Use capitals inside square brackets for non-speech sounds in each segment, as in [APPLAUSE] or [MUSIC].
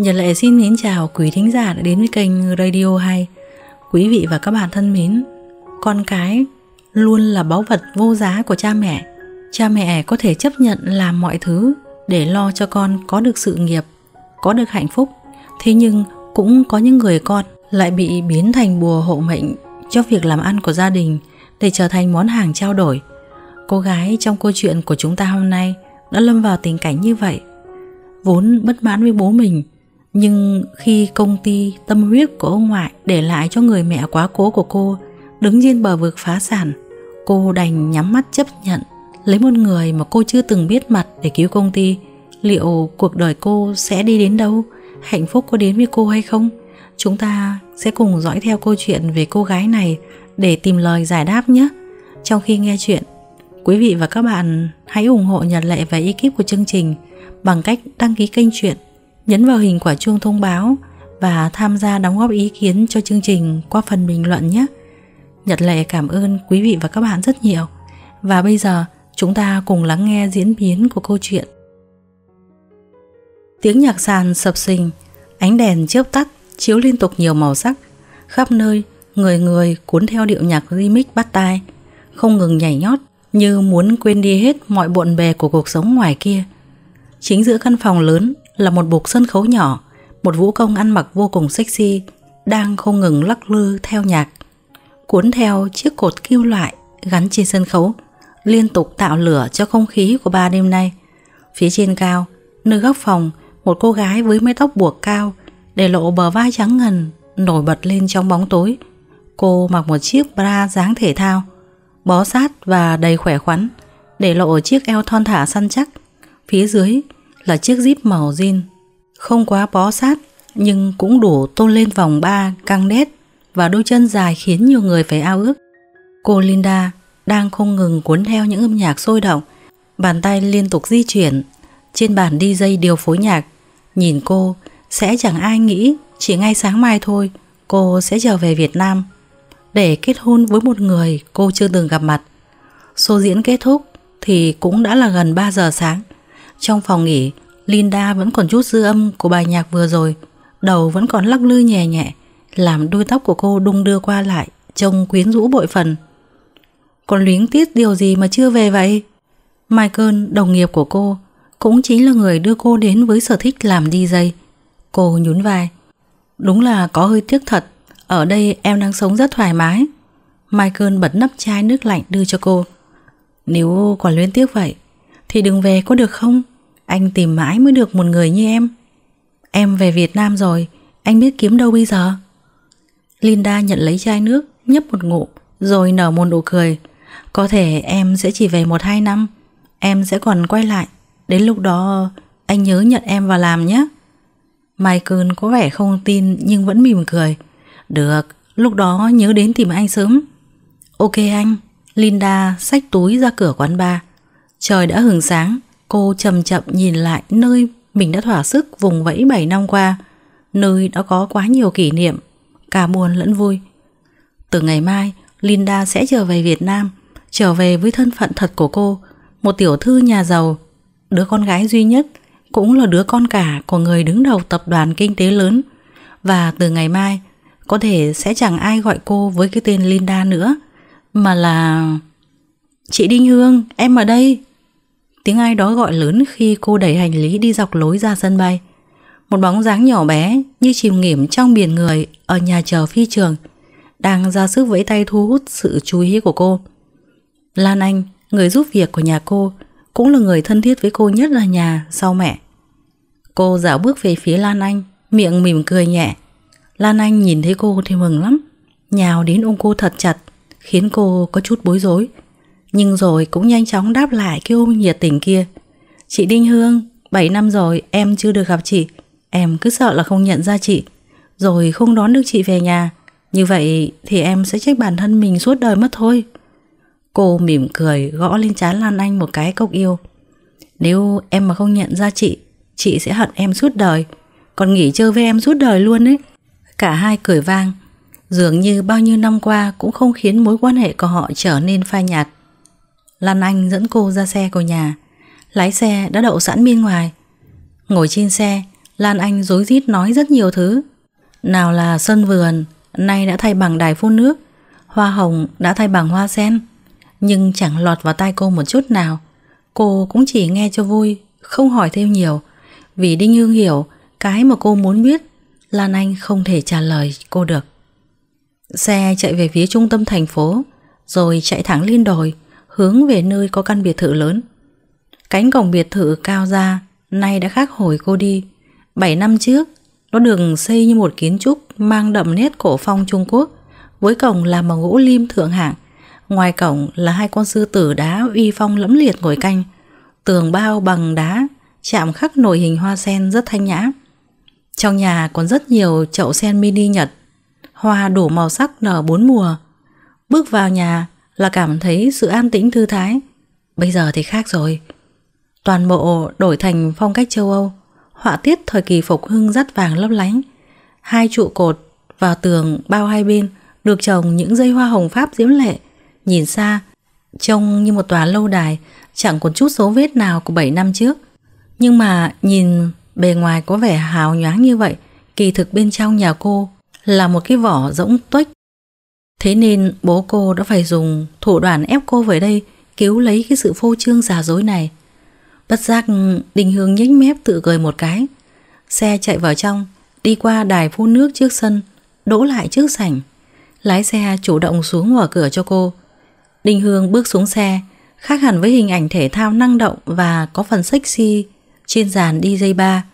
Nhật Lệ xin mến chào quý thính giả đã đến với kênh Radio Hay Quý vị và các bạn thân mến Con cái luôn là báu vật vô giá của cha mẹ Cha mẹ có thể chấp nhận làm mọi thứ để lo cho con có được sự nghiệp, có được hạnh phúc Thế nhưng cũng có những người con lại bị biến thành bùa hộ mệnh cho việc làm ăn của gia đình để trở thành món hàng trao đổi Cô gái trong câu chuyện của chúng ta hôm nay đã lâm vào tình cảnh như vậy Vốn bất mãn với bố mình nhưng khi công ty tâm huyết của ông ngoại để lại cho người mẹ quá cố của cô đứng trên bờ vực phá sản, cô đành nhắm mắt chấp nhận lấy một người mà cô chưa từng biết mặt để cứu công ty. Liệu cuộc đời cô sẽ đi đến đâu? Hạnh phúc có đến với cô hay không? Chúng ta sẽ cùng dõi theo câu chuyện về cô gái này để tìm lời giải đáp nhé. Trong khi nghe chuyện, quý vị và các bạn hãy ủng hộ Nhật Lệ và ekip của chương trình bằng cách đăng ký kênh truyện nhấn vào hình quả chuông thông báo và tham gia đóng góp ý kiến cho chương trình qua phần bình luận nhé. Nhật Lệ cảm ơn quý vị và các bạn rất nhiều. Và bây giờ chúng ta cùng lắng nghe diễn biến của câu chuyện. Tiếng nhạc sàn sập sình, ánh đèn chớp tắt, chiếu liên tục nhiều màu sắc. Khắp nơi, người người cuốn theo điệu nhạc remix bắt tai, không ngừng nhảy nhót như muốn quên đi hết mọi bộn bề của cuộc sống ngoài kia. Chính giữa căn phòng lớn là một bục sân khấu nhỏ, một vũ công ăn mặc vô cùng sexy đang không ngừng lắc lư theo nhạc, cuốn theo chiếc cột kim loại gắn trên sân khấu, liên tục tạo lửa cho không khí của ba đêm nay. Phía trên cao, nơi góc phòng, một cô gái với mái tóc buộc cao, để lộ bờ vai trắng ngần nổi bật lên trong bóng tối. Cô mặc một chiếc bra dáng thể thao, bó sát và đầy khỏe khoắn, để lộ chiếc eo thon thả săn chắc. Phía dưới là chiếc jeep màu jean, không quá bó sát nhưng cũng đủ tôn lên vòng ba căng đét và đôi chân dài khiến nhiều người phải ao ước. Cô Linda đang không ngừng cuốn theo những âm nhạc sôi động, bàn tay liên tục di chuyển, trên bàn đi dây điều phối nhạc. Nhìn cô, sẽ chẳng ai nghĩ chỉ ngay sáng mai thôi cô sẽ trở về Việt Nam để kết hôn với một người cô chưa từng gặp mặt. Show diễn kết thúc thì cũng đã là gần 3 giờ sáng. Trong phòng nghỉ, Linda vẫn còn chút dư âm của bài nhạc vừa rồi, đầu vẫn còn lắc lư nhẹ nhẹ, làm đuôi tóc của cô đung đưa qua lại, trông quyến rũ bội phần. Còn luyến tiếc điều gì mà chưa về vậy? Michael, đồng nghiệp của cô, cũng chính là người đưa cô đến với sở thích làm DJ. Cô nhún vai. Đúng là có hơi tiếc thật, ở đây em đang sống rất thoải mái. Michael bật nắp chai nước lạnh đưa cho cô. Nếu còn luyến tiếc vậy, thì đừng về có được không? Anh tìm mãi mới được một người như em Em về Việt Nam rồi Anh biết kiếm đâu bây giờ Linda nhận lấy chai nước Nhấp một ngụm Rồi nở một nụ cười Có thể em sẽ chỉ về một hai năm Em sẽ còn quay lại Đến lúc đó anh nhớ nhận em vào làm nhé Michael có vẻ không tin Nhưng vẫn mỉm cười Được, lúc đó nhớ đến tìm anh sớm Ok anh Linda xách túi ra cửa quán bar Trời đã hừng sáng Cô chậm chậm nhìn lại nơi mình đã thỏa sức vùng vẫy 7 năm qua, nơi đã có quá nhiều kỷ niệm, cả buồn lẫn vui. Từ ngày mai, Linda sẽ trở về Việt Nam, trở về với thân phận thật của cô, một tiểu thư nhà giàu, đứa con gái duy nhất, cũng là đứa con cả của người đứng đầu tập đoàn kinh tế lớn. Và từ ngày mai, có thể sẽ chẳng ai gọi cô với cái tên Linda nữa, mà là... Chị Đinh Hương, em ở đây, Tiếng ai đó gọi lớn khi cô đẩy hành lý đi dọc lối ra sân bay. Một bóng dáng nhỏ bé như chìm nghỉm trong biển người ở nhà chờ phi trường đang ra sức vẫy tay thu hút sự chú ý của cô. Lan Anh, người giúp việc của nhà cô, cũng là người thân thiết với cô nhất là nhà sau mẹ. Cô dạo bước về phía Lan Anh, miệng mỉm cười nhẹ. Lan Anh nhìn thấy cô thì mừng lắm, nhào đến ôm cô thật chặt, khiến cô có chút bối rối nhưng rồi cũng nhanh chóng đáp lại cái ôm nhiệt tình kia. Chị Đinh Hương, 7 năm rồi em chưa được gặp chị, em cứ sợ là không nhận ra chị, rồi không đón được chị về nhà. Như vậy thì em sẽ trách bản thân mình suốt đời mất thôi. Cô mỉm cười gõ lên trán Lan Anh một cái cốc yêu. Nếu em mà không nhận ra chị, chị sẽ hận em suốt đời, còn nghỉ chơi với em suốt đời luôn ấy. Cả hai cười vang, dường như bao nhiêu năm qua cũng không khiến mối quan hệ của họ trở nên phai nhạt. Lan Anh dẫn cô ra xe của nhà Lái xe đã đậu sẵn bên ngoài Ngồi trên xe Lan Anh dối rít nói rất nhiều thứ Nào là sân vườn Nay đã thay bằng đài phun nước Hoa hồng đã thay bằng hoa sen Nhưng chẳng lọt vào tai cô một chút nào Cô cũng chỉ nghe cho vui Không hỏi thêm nhiều Vì Đinh Hương hiểu Cái mà cô muốn biết Lan Anh không thể trả lời cô được Xe chạy về phía trung tâm thành phố Rồi chạy thẳng lên đồi hướng về nơi có căn biệt thự lớn. Cánh cổng biệt thự cao ra, nay đã khác hồi cô đi. bảy năm trước, nó được xây như một kiến trúc mang đậm nét cổ phong Trung Quốc, với cổng làm bằng gỗ lim thượng hạng. Ngoài cổng là hai con sư tử đá uy phong lẫm liệt ngồi canh, tường bao bằng đá, chạm khắc nổi hình hoa sen rất thanh nhã. Trong nhà còn rất nhiều chậu sen mini Nhật, hoa đủ màu sắc nở bốn mùa. Bước vào nhà, là cảm thấy sự an tĩnh thư thái. Bây giờ thì khác rồi. Toàn bộ đổi thành phong cách châu Âu, họa tiết thời kỳ phục hưng rất vàng lấp lánh. Hai trụ cột vào tường bao hai bên được trồng những dây hoa hồng pháp diễm lệ. Nhìn xa, trông như một tòa lâu đài, chẳng còn chút số vết nào của 7 năm trước. Nhưng mà nhìn bề ngoài có vẻ hào nhoáng như vậy, kỳ thực bên trong nhà cô là một cái vỏ rỗng tuếch Thế nên bố cô đã phải dùng thủ đoạn ép cô về đây cứu lấy cái sự phô trương giả dối này. Bất giác Đình Hương nhếch mép tự cười một cái. Xe chạy vào trong, đi qua đài phun nước trước sân, đỗ lại trước sảnh. Lái xe chủ động xuống mở cửa cho cô. Đình Hương bước xuống xe, khác hẳn với hình ảnh thể thao năng động và có phần sexy trên dàn DJ ba.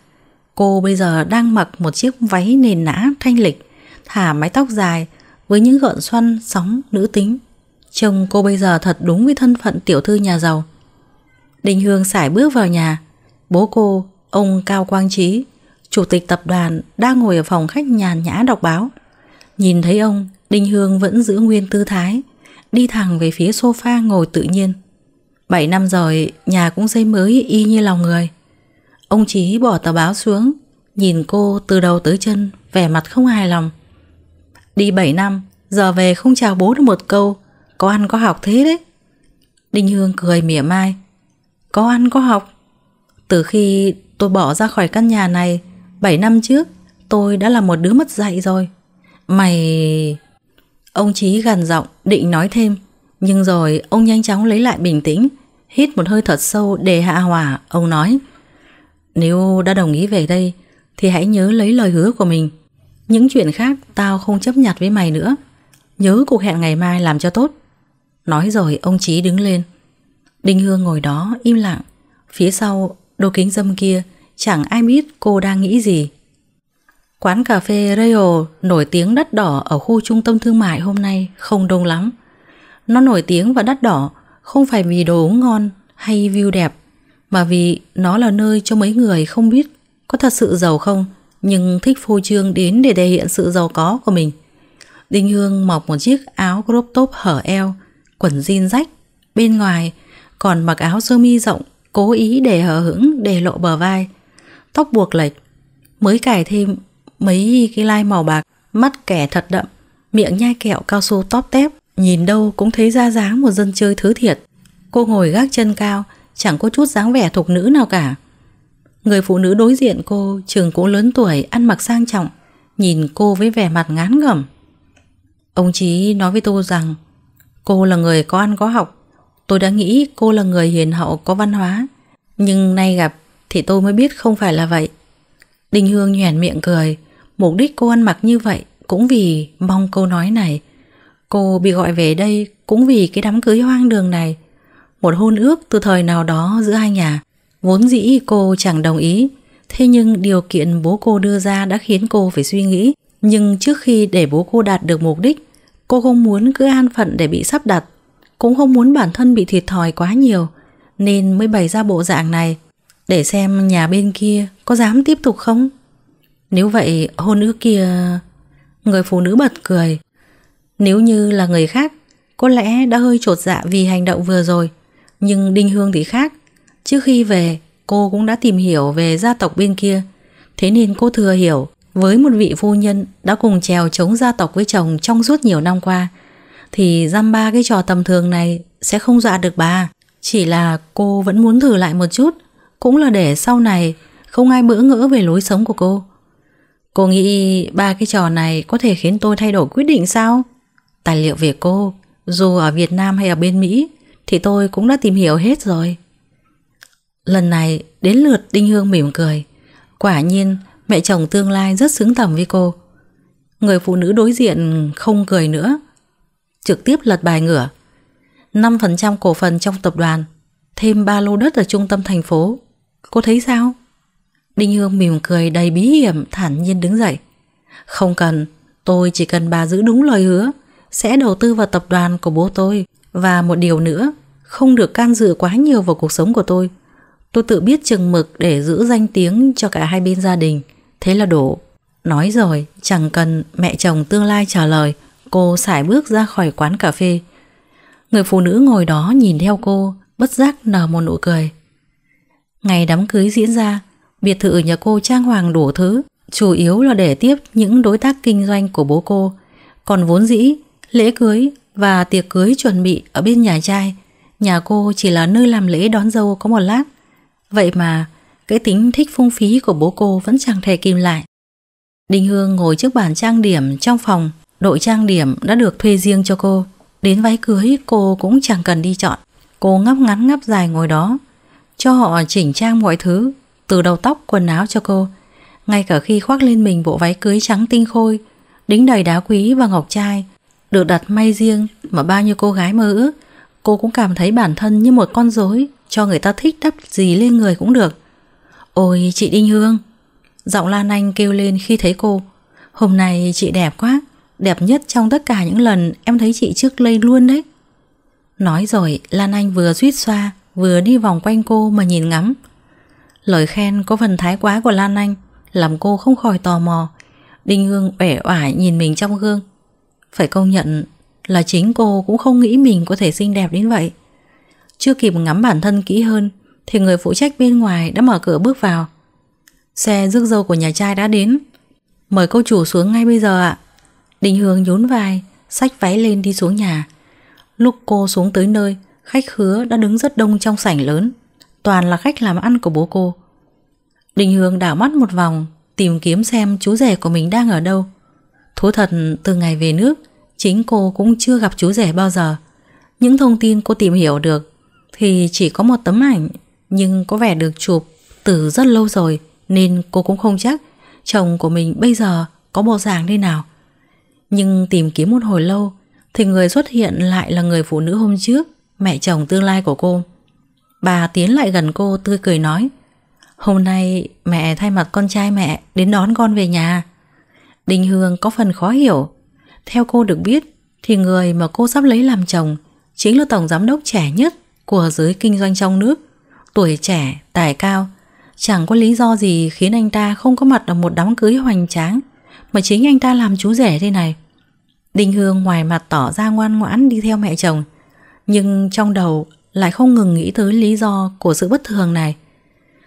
Cô bây giờ đang mặc một chiếc váy nền nã thanh lịch, thả mái tóc dài, với những gợn xoăn sóng nữ tính. Chồng cô bây giờ thật đúng với thân phận tiểu thư nhà giàu. Đình Hương sải bước vào nhà. Bố cô, ông Cao Quang Trí, chủ tịch tập đoàn đang ngồi ở phòng khách nhàn nhã đọc báo. Nhìn thấy ông, Đinh Hương vẫn giữ nguyên tư thái, đi thẳng về phía sofa ngồi tự nhiên. Bảy năm rồi, nhà cũng xây mới y như lòng người. Ông Chí bỏ tờ báo xuống, nhìn cô từ đầu tới chân, vẻ mặt không hài lòng. Đi 7 năm, giờ về không chào bố được một câu, có ăn có học thế đấy. Đinh Hương cười mỉa mai, có ăn có học. Từ khi tôi bỏ ra khỏi căn nhà này, 7 năm trước, tôi đã là một đứa mất dạy rồi. Mày... Ông Chí gằn giọng, định nói thêm, nhưng rồi ông nhanh chóng lấy lại bình tĩnh, hít một hơi thật sâu để hạ hỏa, ông nói. Nếu đã đồng ý về đây, thì hãy nhớ lấy lời hứa của mình. Những chuyện khác tao không chấp nhặt với mày nữa Nhớ cuộc hẹn ngày mai làm cho tốt Nói rồi ông Chí đứng lên Đinh Hương ngồi đó im lặng Phía sau đôi kính dâm kia Chẳng ai biết cô đang nghĩ gì Quán cà phê Rayo nổi tiếng đắt đỏ ở khu trung tâm thương mại hôm nay không đông lắm. Nó nổi tiếng và đắt đỏ không phải vì đồ uống ngon hay view đẹp, mà vì nó là nơi cho mấy người không biết có thật sự giàu không nhưng thích phô trương đến để thể hiện sự giàu có của mình. Đinh Hương mặc một chiếc áo crop top hở eo, quần jean rách, bên ngoài còn mặc áo sơ mi rộng, cố ý để hở hững để lộ bờ vai, tóc buộc lệch, mới cài thêm mấy cái lai màu bạc, mắt kẻ thật đậm, miệng nhai kẹo cao su tóp tép, nhìn đâu cũng thấy ra dáng một dân chơi thứ thiệt. Cô ngồi gác chân cao, chẳng có chút dáng vẻ thục nữ nào cả. Người phụ nữ đối diện cô trường cũng lớn tuổi Ăn mặc sang trọng Nhìn cô với vẻ mặt ngán ngẩm Ông Chí nói với tôi rằng Cô là người có ăn có học Tôi đã nghĩ cô là người hiền hậu có văn hóa Nhưng nay gặp Thì tôi mới biết không phải là vậy Đình Hương nhoẻn miệng cười Mục đích cô ăn mặc như vậy Cũng vì mong câu nói này Cô bị gọi về đây Cũng vì cái đám cưới hoang đường này Một hôn ước từ thời nào đó giữa hai nhà Vốn dĩ cô chẳng đồng ý, thế nhưng điều kiện bố cô đưa ra đã khiến cô phải suy nghĩ. Nhưng trước khi để bố cô đạt được mục đích, cô không muốn cứ an phận để bị sắp đặt, cũng không muốn bản thân bị thiệt thòi quá nhiều, nên mới bày ra bộ dạng này, để xem nhà bên kia có dám tiếp tục không. Nếu vậy, hôn ước kia... Người phụ nữ bật cười. Nếu như là người khác, có lẽ đã hơi trột dạ vì hành động vừa rồi, nhưng Đinh Hương thì khác. Trước khi về, cô cũng đã tìm hiểu về gia tộc bên kia. Thế nên cô thừa hiểu với một vị phu nhân đã cùng trèo chống gia tộc với chồng trong suốt nhiều năm qua thì giam ba cái trò tầm thường này sẽ không dọa được bà. Chỉ là cô vẫn muốn thử lại một chút cũng là để sau này không ai bỡ ngỡ về lối sống của cô. Cô nghĩ ba cái trò này có thể khiến tôi thay đổi quyết định sao? Tài liệu về cô, dù ở Việt Nam hay ở bên Mỹ thì tôi cũng đã tìm hiểu hết rồi. Lần này đến lượt Đinh Hương mỉm cười Quả nhiên mẹ chồng tương lai rất xứng tầm với cô Người phụ nữ đối diện không cười nữa Trực tiếp lật bài ngửa 5% cổ phần trong tập đoàn Thêm 3 lô đất ở trung tâm thành phố Cô thấy sao? Đinh Hương mỉm cười đầy bí hiểm thản nhiên đứng dậy Không cần Tôi chỉ cần bà giữ đúng lời hứa Sẽ đầu tư vào tập đoàn của bố tôi Và một điều nữa Không được can dự quá nhiều vào cuộc sống của tôi Tôi tự biết chừng mực để giữ danh tiếng cho cả hai bên gia đình. Thế là đổ Nói rồi, chẳng cần mẹ chồng tương lai trả lời, cô sải bước ra khỏi quán cà phê. Người phụ nữ ngồi đó nhìn theo cô, bất giác nở một nụ cười. Ngày đám cưới diễn ra, biệt thự nhà cô trang hoàng đủ thứ, chủ yếu là để tiếp những đối tác kinh doanh của bố cô. Còn vốn dĩ, lễ cưới và tiệc cưới chuẩn bị ở bên nhà trai, nhà cô chỉ là nơi làm lễ đón dâu có một lát. Vậy mà, cái tính thích phung phí của bố cô vẫn chẳng thể kìm lại. Đinh Hương ngồi trước bàn trang điểm trong phòng, đội trang điểm đã được thuê riêng cho cô. Đến váy cưới cô cũng chẳng cần đi chọn. Cô ngắp ngắn ngắp dài ngồi đó, cho họ chỉnh trang mọi thứ, từ đầu tóc quần áo cho cô. Ngay cả khi khoác lên mình bộ váy cưới trắng tinh khôi, đính đầy đá quý và ngọc trai, được đặt may riêng mà bao nhiêu cô gái mơ ước, cô cũng cảm thấy bản thân như một con rối cho người ta thích đắp gì lên người cũng được. Ôi chị Đinh Hương! Giọng Lan Anh kêu lên khi thấy cô. Hôm nay chị đẹp quá, đẹp nhất trong tất cả những lần em thấy chị trước lây luôn đấy. Nói rồi, Lan Anh vừa suýt xoa, vừa đi vòng quanh cô mà nhìn ngắm. Lời khen có phần thái quá của Lan Anh làm cô không khỏi tò mò. Đinh Hương uể oải nhìn mình trong gương. Phải công nhận là chính cô cũng không nghĩ mình có thể xinh đẹp đến vậy. Chưa kịp ngắm bản thân kỹ hơn Thì người phụ trách bên ngoài đã mở cửa bước vào Xe rước dâu của nhà trai đã đến Mời cô chủ xuống ngay bây giờ ạ Đình Hương nhún vai Xách váy lên đi xuống nhà Lúc cô xuống tới nơi Khách khứa đã đứng rất đông trong sảnh lớn Toàn là khách làm ăn của bố cô Đình Hương đảo mắt một vòng Tìm kiếm xem chú rể của mình đang ở đâu Thú thật từ ngày về nước Chính cô cũng chưa gặp chú rể bao giờ Những thông tin cô tìm hiểu được thì chỉ có một tấm ảnh nhưng có vẻ được chụp từ rất lâu rồi nên cô cũng không chắc chồng của mình bây giờ có bộ dạng thế nào. Nhưng tìm kiếm một hồi lâu thì người xuất hiện lại là người phụ nữ hôm trước, mẹ chồng tương lai của cô. Bà tiến lại gần cô tươi cười nói Hôm nay mẹ thay mặt con trai mẹ đến đón con về nhà. Đình Hương có phần khó hiểu. Theo cô được biết thì người mà cô sắp lấy làm chồng chính là tổng giám đốc trẻ nhất của giới kinh doanh trong nước Tuổi trẻ, tài cao Chẳng có lý do gì khiến anh ta không có mặt ở một đám cưới hoành tráng Mà chính anh ta làm chú rể thế này Đinh Hương ngoài mặt tỏ ra ngoan ngoãn đi theo mẹ chồng Nhưng trong đầu lại không ngừng nghĩ tới lý do của sự bất thường này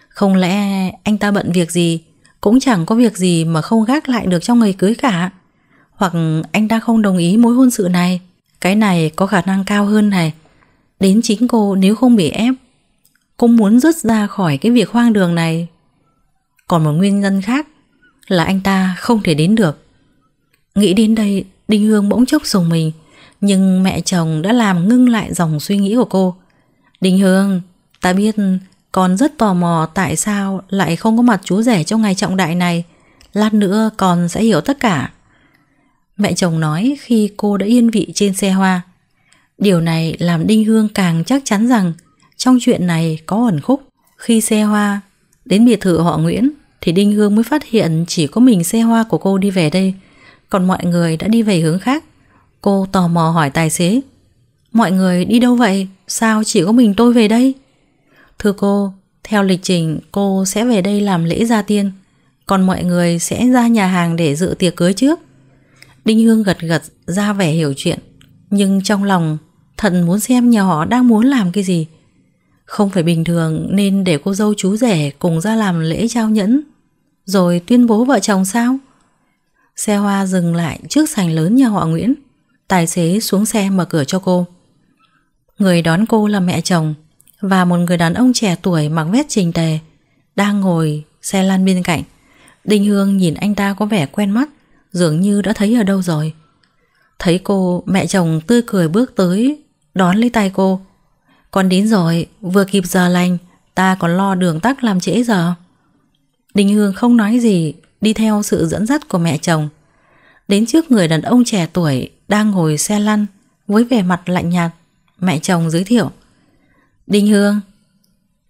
Không lẽ anh ta bận việc gì Cũng chẳng có việc gì mà không gác lại được trong ngày cưới cả Hoặc anh ta không đồng ý mối hôn sự này Cái này có khả năng cao hơn này Đến chính cô nếu không bị ép Cô muốn rút ra khỏi cái việc hoang đường này Còn một nguyên nhân khác Là anh ta không thể đến được Nghĩ đến đây Đinh Hương bỗng chốc dùng mình Nhưng mẹ chồng đã làm ngưng lại dòng suy nghĩ của cô Đinh Hương Ta biết con rất tò mò Tại sao lại không có mặt chú rể Trong ngày trọng đại này Lát nữa con sẽ hiểu tất cả Mẹ chồng nói khi cô đã yên vị trên xe hoa Điều này làm Đinh Hương càng chắc chắn rằng trong chuyện này có ẩn khúc. Khi xe hoa đến biệt thự họ Nguyễn thì Đinh Hương mới phát hiện chỉ có mình xe hoa của cô đi về đây, còn mọi người đã đi về hướng khác. Cô tò mò hỏi tài xế, mọi người đi đâu vậy? Sao chỉ có mình tôi về đây? Thưa cô, theo lịch trình cô sẽ về đây làm lễ gia tiên, còn mọi người sẽ ra nhà hàng để dự tiệc cưới trước. Đinh Hương gật gật ra vẻ hiểu chuyện, nhưng trong lòng Thần muốn xem nhà họ đang muốn làm cái gì Không phải bình thường Nên để cô dâu chú rể Cùng ra làm lễ trao nhẫn Rồi tuyên bố vợ chồng sao Xe hoa dừng lại trước sành lớn nhà họ Nguyễn Tài xế xuống xe mở cửa cho cô Người đón cô là mẹ chồng Và một người đàn ông trẻ tuổi mặc vest trình tề Đang ngồi xe lan bên cạnh Đinh Hương nhìn anh ta có vẻ quen mắt Dường như đã thấy ở đâu rồi Thấy cô mẹ chồng tươi cười bước tới đón lấy tay cô. Con đến rồi, vừa kịp giờ lành, ta còn lo đường tắc làm trễ giờ. Đình Hương không nói gì, đi theo sự dẫn dắt của mẹ chồng. Đến trước người đàn ông trẻ tuổi đang ngồi xe lăn với vẻ mặt lạnh nhạt, mẹ chồng giới thiệu. Đình Hương,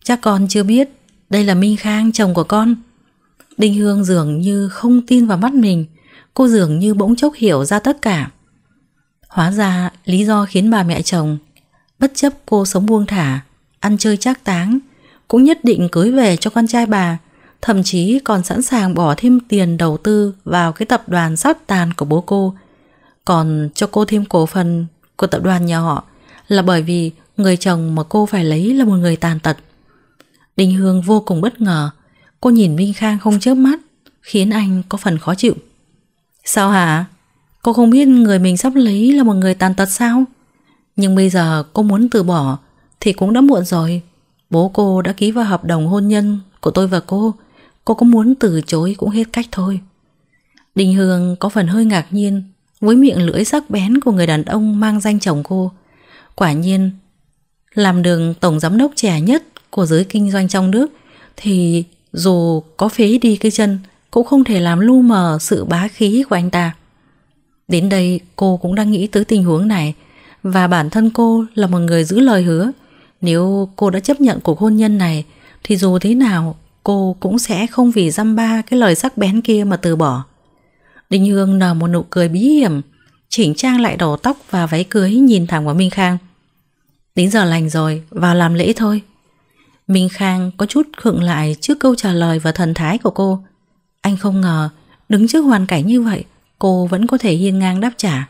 chắc con chưa biết, đây là Minh Khang, chồng của con. Đinh Hương dường như không tin vào mắt mình, cô dường như bỗng chốc hiểu ra tất cả. Hóa ra lý do khiến bà mẹ chồng bất chấp cô sống buông thả, ăn chơi trác táng, cũng nhất định cưới về cho con trai bà, thậm chí còn sẵn sàng bỏ thêm tiền đầu tư vào cái tập đoàn sắp tàn của bố cô, còn cho cô thêm cổ phần của tập đoàn nhà họ là bởi vì người chồng mà cô phải lấy là một người tàn tật. Đình Hương vô cùng bất ngờ, cô nhìn Minh Khang không chớp mắt, khiến anh có phần khó chịu. Sao hả? Cô không biết người mình sắp lấy là một người tàn tật sao? Nhưng bây giờ cô muốn từ bỏ thì cũng đã muộn rồi. Bố cô đã ký vào hợp đồng hôn nhân của tôi và cô. Cô có muốn từ chối cũng hết cách thôi. Đình Hương có phần hơi ngạc nhiên với miệng lưỡi sắc bén của người đàn ông mang danh chồng cô. Quả nhiên, làm đường tổng giám đốc trẻ nhất của giới kinh doanh trong nước thì dù có phế đi cái chân cũng không thể làm lu mờ sự bá khí của anh ta. Đến đây cô cũng đang nghĩ tới tình huống này Và bản thân cô là một người giữ lời hứa Nếu cô đã chấp nhận cuộc hôn nhân này Thì dù thế nào cô cũng sẽ không vì dăm ba cái lời sắc bén kia mà từ bỏ Đình Hương nở một nụ cười bí hiểm Chỉnh trang lại đổ tóc và váy cưới nhìn thẳng vào Minh Khang Đến giờ lành rồi, vào làm lễ thôi Minh Khang có chút khựng lại trước câu trả lời và thần thái của cô Anh không ngờ đứng trước hoàn cảnh như vậy cô vẫn có thể hiên ngang đáp trả.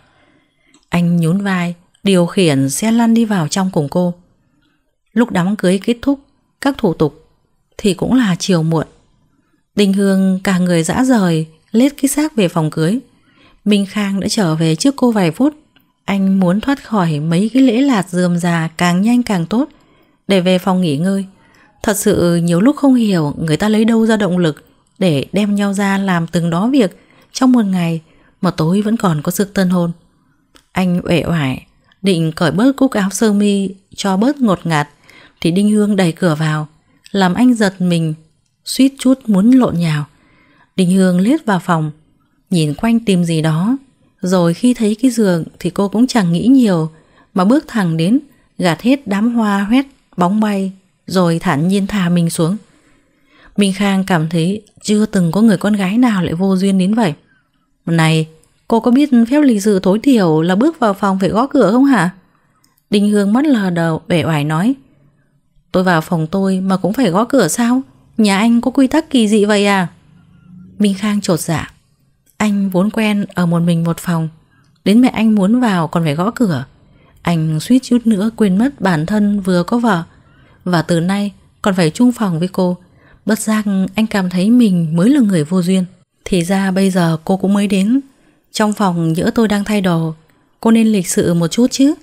Anh nhún vai, điều khiển xe lăn đi vào trong cùng cô. Lúc đám cưới kết thúc, các thủ tục thì cũng là chiều muộn. Đình Hương cả người dã rời, lết cái xác về phòng cưới. Minh Khang đã trở về trước cô vài phút. Anh muốn thoát khỏi mấy cái lễ lạt dườm già càng nhanh càng tốt để về phòng nghỉ ngơi. Thật sự nhiều lúc không hiểu người ta lấy đâu ra động lực để đem nhau ra làm từng đó việc trong một ngày mà tối vẫn còn có dược tân hôn. Anh uể oải, định cởi bớt cúc áo sơ mi cho bớt ngột ngạt thì Đinh Hương đẩy cửa vào, làm anh giật mình, suýt chút muốn lộn nhào. Đinh Hương liếc vào phòng, nhìn quanh tìm gì đó, rồi khi thấy cái giường thì cô cũng chẳng nghĩ nhiều mà bước thẳng đến, gạt hết đám hoa hoét bóng bay rồi thản nhiên thả mình xuống. Minh Khang cảm thấy chưa từng có người con gái nào lại vô duyên đến vậy. Này, cô có biết phép lịch sự tối thiểu là bước vào phòng phải gõ cửa không hả? Đình Hương mắt lờ đầu, bể oải nói. Tôi vào phòng tôi mà cũng phải gõ cửa sao? Nhà anh có quy tắc kỳ dị vậy à? Minh Khang trột dạ. Anh vốn quen ở một mình một phòng. Đến mẹ anh muốn vào còn phải gõ cửa. Anh suýt chút nữa quên mất bản thân vừa có vợ. Và từ nay còn phải chung phòng với cô. Bất giác anh cảm thấy mình mới là người vô duyên. Thì ra bây giờ cô cũng mới đến Trong phòng giữa tôi đang thay đồ Cô nên lịch sự một chút chứ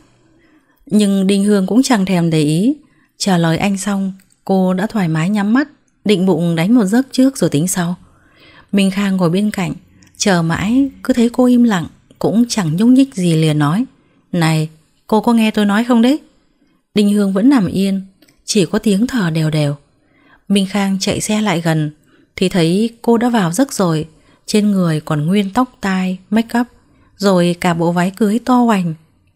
Nhưng Đinh Hương cũng chẳng thèm để ý Trả lời anh xong Cô đã thoải mái nhắm mắt Định bụng đánh một giấc trước rồi tính sau Minh Khang ngồi bên cạnh Chờ mãi cứ thấy cô im lặng Cũng chẳng nhúc nhích gì liền nói Này cô có nghe tôi nói không đấy Đinh Hương vẫn nằm yên Chỉ có tiếng thở đều đều Minh Khang chạy xe lại gần Thì thấy cô đã vào giấc rồi trên người còn nguyên tóc tai, make up Rồi cả bộ váy cưới to hoành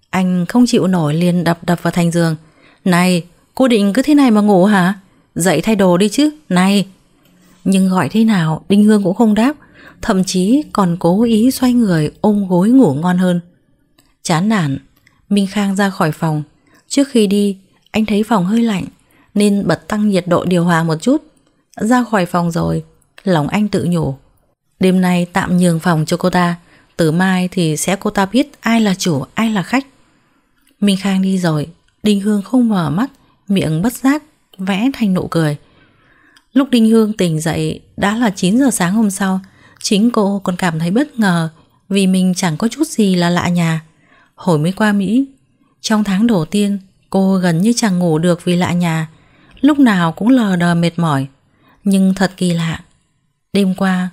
Anh không chịu nổi liền đập đập vào thành giường Này, cô định cứ thế này mà ngủ hả? Dậy thay đồ đi chứ, này Nhưng gọi thế nào Đinh Hương cũng không đáp Thậm chí còn cố ý xoay người ôm gối ngủ ngon hơn Chán nản Minh Khang ra khỏi phòng Trước khi đi anh thấy phòng hơi lạnh Nên bật tăng nhiệt độ điều hòa một chút Ra khỏi phòng rồi Lòng anh tự nhủ Đêm nay tạm nhường phòng cho cô ta Từ mai thì sẽ cô ta biết ai là chủ ai là khách Minh Khang đi rồi Đinh Hương không mở mắt Miệng bất giác vẽ thành nụ cười Lúc Đinh Hương tỉnh dậy Đã là 9 giờ sáng hôm sau Chính cô còn cảm thấy bất ngờ Vì mình chẳng có chút gì là lạ nhà Hồi mới qua Mỹ Trong tháng đầu tiên Cô gần như chẳng ngủ được vì lạ nhà Lúc nào cũng lờ đờ mệt mỏi Nhưng thật kỳ lạ Đêm qua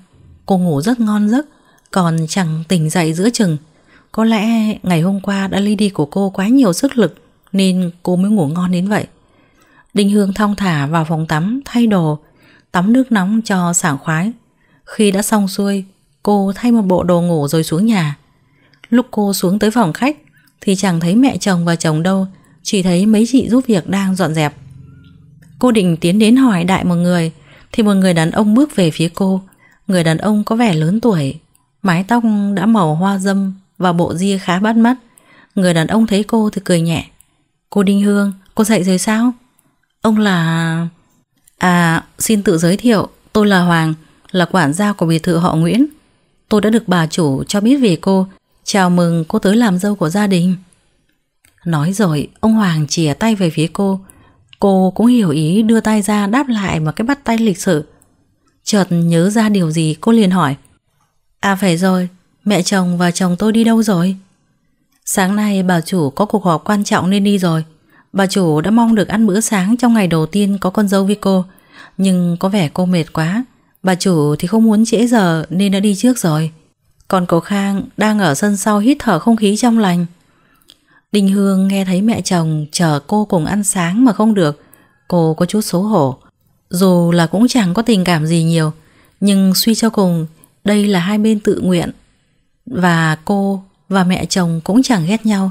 Cô ngủ rất ngon giấc Còn chẳng tỉnh dậy giữa chừng Có lẽ ngày hôm qua đã ly đi của cô quá nhiều sức lực Nên cô mới ngủ ngon đến vậy Đinh Hương thong thả vào phòng tắm Thay đồ Tắm nước nóng cho sảng khoái Khi đã xong xuôi Cô thay một bộ đồ ngủ rồi xuống nhà Lúc cô xuống tới phòng khách Thì chẳng thấy mẹ chồng và chồng đâu Chỉ thấy mấy chị giúp việc đang dọn dẹp Cô định tiến đến hỏi đại một người Thì một người đàn ông bước về phía cô Người đàn ông có vẻ lớn tuổi Mái tóc đã màu hoa dâm Và bộ ria khá bắt mắt Người đàn ông thấy cô thì cười nhẹ Cô Đinh Hương, cô dậy rồi sao? Ông là... À, xin tự giới thiệu Tôi là Hoàng, là quản gia của biệt thự họ Nguyễn Tôi đã được bà chủ cho biết về cô Chào mừng cô tới làm dâu của gia đình Nói rồi, ông Hoàng chìa tay về phía cô Cô cũng hiểu ý đưa tay ra đáp lại một cái bắt tay lịch sự Chợt nhớ ra điều gì cô liền hỏi À phải rồi Mẹ chồng và chồng tôi đi đâu rồi Sáng nay bà chủ có cuộc họp quan trọng nên đi rồi Bà chủ đã mong được ăn bữa sáng Trong ngày đầu tiên có con dâu với cô Nhưng có vẻ cô mệt quá Bà chủ thì không muốn trễ giờ Nên đã đi trước rồi Còn cậu Khang đang ở sân sau hít thở không khí trong lành Đình Hương nghe thấy mẹ chồng Chờ cô cùng ăn sáng mà không được Cô có chút xấu hổ dù là cũng chẳng có tình cảm gì nhiều Nhưng suy cho cùng Đây là hai bên tự nguyện Và cô và mẹ chồng cũng chẳng ghét nhau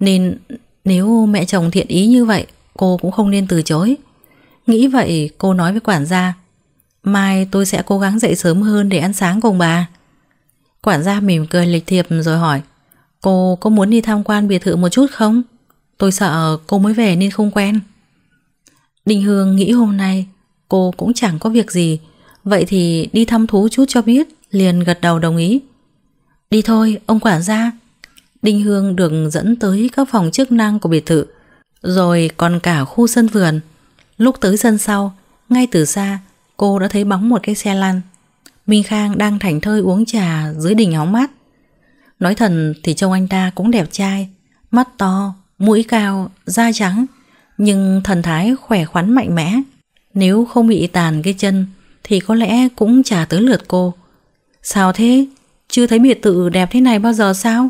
Nên nếu mẹ chồng thiện ý như vậy Cô cũng không nên từ chối Nghĩ vậy cô nói với quản gia Mai tôi sẽ cố gắng dậy sớm hơn để ăn sáng cùng bà Quản gia mỉm cười lịch thiệp rồi hỏi Cô có muốn đi tham quan biệt thự một chút không? Tôi sợ cô mới về nên không quen Đình Hương nghĩ hôm nay Cô cũng chẳng có việc gì Vậy thì đi thăm thú chút cho biết Liền gật đầu đồng ý Đi thôi ông quản gia Đinh Hương được dẫn tới các phòng chức năng của biệt thự Rồi còn cả khu sân vườn Lúc tới sân sau Ngay từ xa cô đã thấy bóng một cái xe lăn Minh Khang đang thảnh thơi uống trà dưới đỉnh hóng mát Nói thần thì trông anh ta cũng đẹp trai Mắt to, mũi cao, da trắng Nhưng thần thái khỏe khoắn mạnh mẽ nếu không bị tàn cái chân Thì có lẽ cũng chả tới lượt cô Sao thế? Chưa thấy biệt thự đẹp thế này bao giờ sao?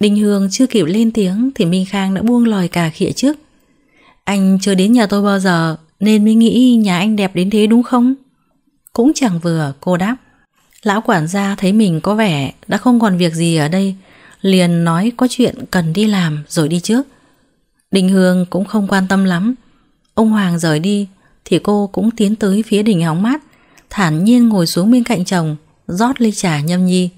Đình Hương chưa kịp lên tiếng Thì Minh Khang đã buông lòi cả khịa trước Anh chưa đến nhà tôi bao giờ Nên mới nghĩ nhà anh đẹp đến thế đúng không? Cũng chẳng vừa cô đáp Lão quản gia thấy mình có vẻ Đã không còn việc gì ở đây Liền nói có chuyện cần đi làm Rồi đi trước Đình Hương cũng không quan tâm lắm Ông Hoàng rời đi thì cô cũng tiến tới phía đỉnh hóng mát, thản nhiên ngồi xuống bên cạnh chồng, rót ly trà nhâm nhi.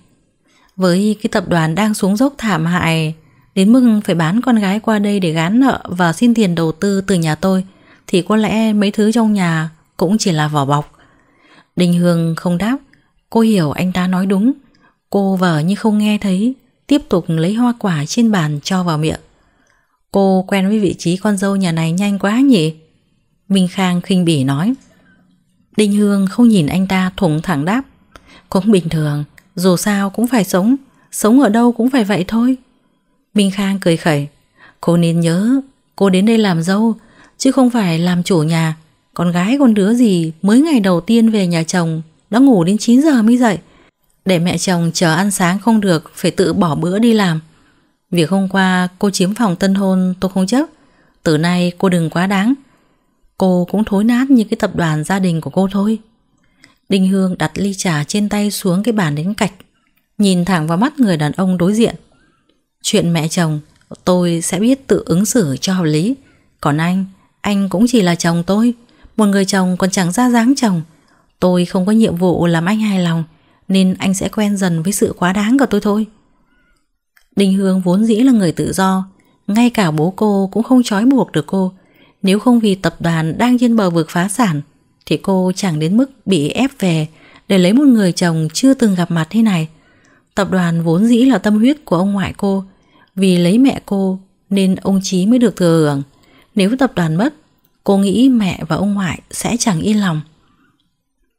Với cái tập đoàn đang xuống dốc thảm hại đến mức phải bán con gái qua đây để gán nợ và xin tiền đầu tư từ nhà tôi thì có lẽ mấy thứ trong nhà cũng chỉ là vỏ bọc. Đình Hương không đáp, cô hiểu anh ta nói đúng. Cô vờ như không nghe thấy, tiếp tục lấy hoa quả trên bàn cho vào miệng. Cô quen với vị trí con dâu nhà này nhanh quá nhỉ? Minh Khang khinh bỉ nói Đinh Hương không nhìn anh ta thủng thẳng đáp Cũng bình thường Dù sao cũng phải sống Sống ở đâu cũng phải vậy thôi Minh Khang cười khẩy Cô nên nhớ cô đến đây làm dâu Chứ không phải làm chủ nhà Con gái con đứa gì mới ngày đầu tiên về nhà chồng Đã ngủ đến 9 giờ mới dậy Để mẹ chồng chờ ăn sáng không được Phải tự bỏ bữa đi làm Việc hôm qua cô chiếm phòng tân hôn tôi không chấp Từ nay cô đừng quá đáng Cô cũng thối nát như cái tập đoàn gia đình của cô thôi Đinh Hương đặt ly trà trên tay xuống cái bàn đến cạch Nhìn thẳng vào mắt người đàn ông đối diện Chuyện mẹ chồng Tôi sẽ biết tự ứng xử cho hợp lý Còn anh Anh cũng chỉ là chồng tôi Một người chồng còn chẳng ra dáng chồng Tôi không có nhiệm vụ làm anh hài lòng Nên anh sẽ quen dần với sự quá đáng của tôi thôi Đình Hương vốn dĩ là người tự do Ngay cả bố cô cũng không trói buộc được cô nếu không vì tập đoàn đang trên bờ vực phá sản thì cô chẳng đến mức bị ép về để lấy một người chồng chưa từng gặp mặt thế này. Tập đoàn vốn dĩ là tâm huyết của ông ngoại cô. Vì lấy mẹ cô nên ông Chí mới được thừa hưởng. Nếu tập đoàn mất, cô nghĩ mẹ và ông ngoại sẽ chẳng yên lòng.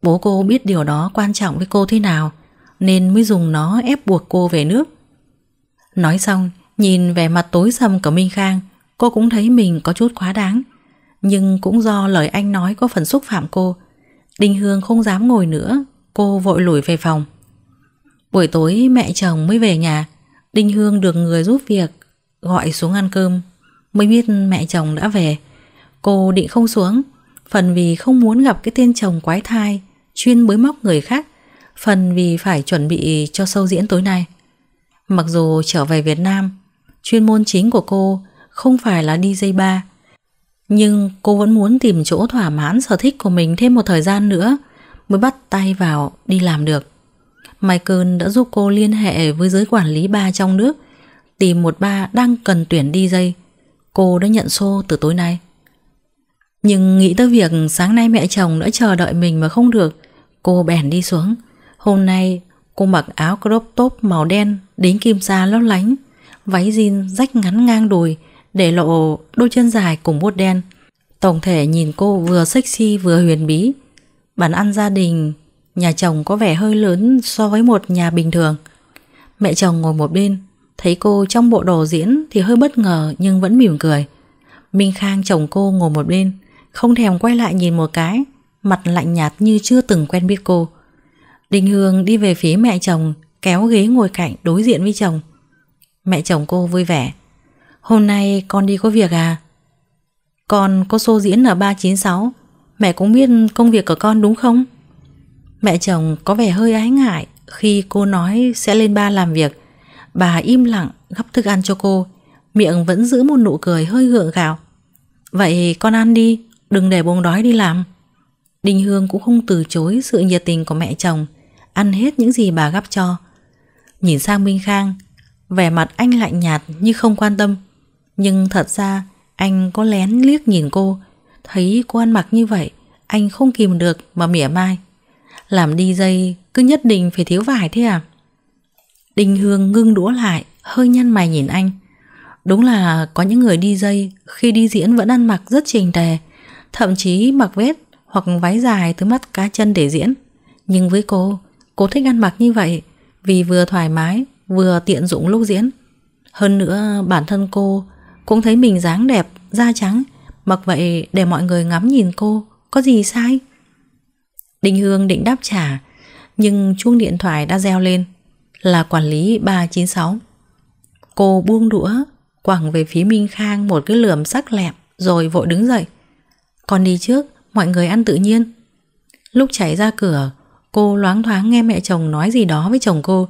Bố cô biết điều đó quan trọng với cô thế nào nên mới dùng nó ép buộc cô về nước. Nói xong, nhìn vẻ mặt tối sầm của Minh Khang, cô cũng thấy mình có chút quá đáng. Nhưng cũng do lời anh nói có phần xúc phạm cô Đình Hương không dám ngồi nữa Cô vội lủi về phòng Buổi tối mẹ chồng mới về nhà Đình Hương được người giúp việc Gọi xuống ăn cơm Mới biết mẹ chồng đã về Cô định không xuống Phần vì không muốn gặp cái tên chồng quái thai Chuyên bới móc người khác Phần vì phải chuẩn bị cho sâu diễn tối nay Mặc dù trở về Việt Nam Chuyên môn chính của cô Không phải là DJ bar nhưng cô vẫn muốn tìm chỗ thỏa mãn sở thích của mình thêm một thời gian nữa mới bắt tay vào đi làm được. Michael đã giúp cô liên hệ với giới quản lý ba trong nước tìm một ba đang cần tuyển DJ. Cô đã nhận xô từ tối nay. Nhưng nghĩ tới việc sáng nay mẹ chồng đã chờ đợi mình mà không được, cô bèn đi xuống. Hôm nay cô mặc áo crop top màu đen đến kim sa lót lánh, váy jean rách ngắn ngang đùi, để lộ đôi chân dài cùng bốt đen. Tổng thể nhìn cô vừa sexy vừa huyền bí. Bản ăn gia đình, nhà chồng có vẻ hơi lớn so với một nhà bình thường. Mẹ chồng ngồi một bên, thấy cô trong bộ đồ diễn thì hơi bất ngờ nhưng vẫn mỉm cười. Minh Khang chồng cô ngồi một bên, không thèm quay lại nhìn một cái, mặt lạnh nhạt như chưa từng quen biết cô. Đình Hương đi về phía mẹ chồng, kéo ghế ngồi cạnh đối diện với chồng. Mẹ chồng cô vui vẻ, Hôm nay con đi có việc à? Con có xô diễn ở 396 Mẹ cũng biết công việc của con đúng không? Mẹ chồng có vẻ hơi ái ngại Khi cô nói sẽ lên ba làm việc Bà im lặng gấp thức ăn cho cô Miệng vẫn giữ một nụ cười hơi gượng gạo Vậy con ăn đi Đừng để bụng đói đi làm Đình Hương cũng không từ chối sự nhiệt tình của mẹ chồng Ăn hết những gì bà gấp cho Nhìn sang Minh Khang Vẻ mặt anh lạnh nhạt như không quan tâm nhưng thật ra anh có lén liếc nhìn cô Thấy cô ăn mặc như vậy Anh không kìm được mà mỉa mai Làm đi dây cứ nhất định phải thiếu vải thế à Đình Hương ngưng đũa lại Hơi nhăn mày nhìn anh Đúng là có những người đi dây Khi đi diễn vẫn ăn mặc rất trình tề Thậm chí mặc vest hoặc váy dài tới mắt cá chân để diễn Nhưng với cô Cô thích ăn mặc như vậy Vì vừa thoải mái vừa tiện dụng lúc diễn Hơn nữa bản thân cô cũng thấy mình dáng đẹp, da trắng Mặc vậy để mọi người ngắm nhìn cô Có gì sai Đình Hương định đáp trả Nhưng chuông điện thoại đã reo lên Là quản lý 396 Cô buông đũa Quẳng về phía Minh Khang một cái lườm sắc lẹp Rồi vội đứng dậy Còn đi trước, mọi người ăn tự nhiên Lúc chạy ra cửa Cô loáng thoáng nghe mẹ chồng nói gì đó với chồng cô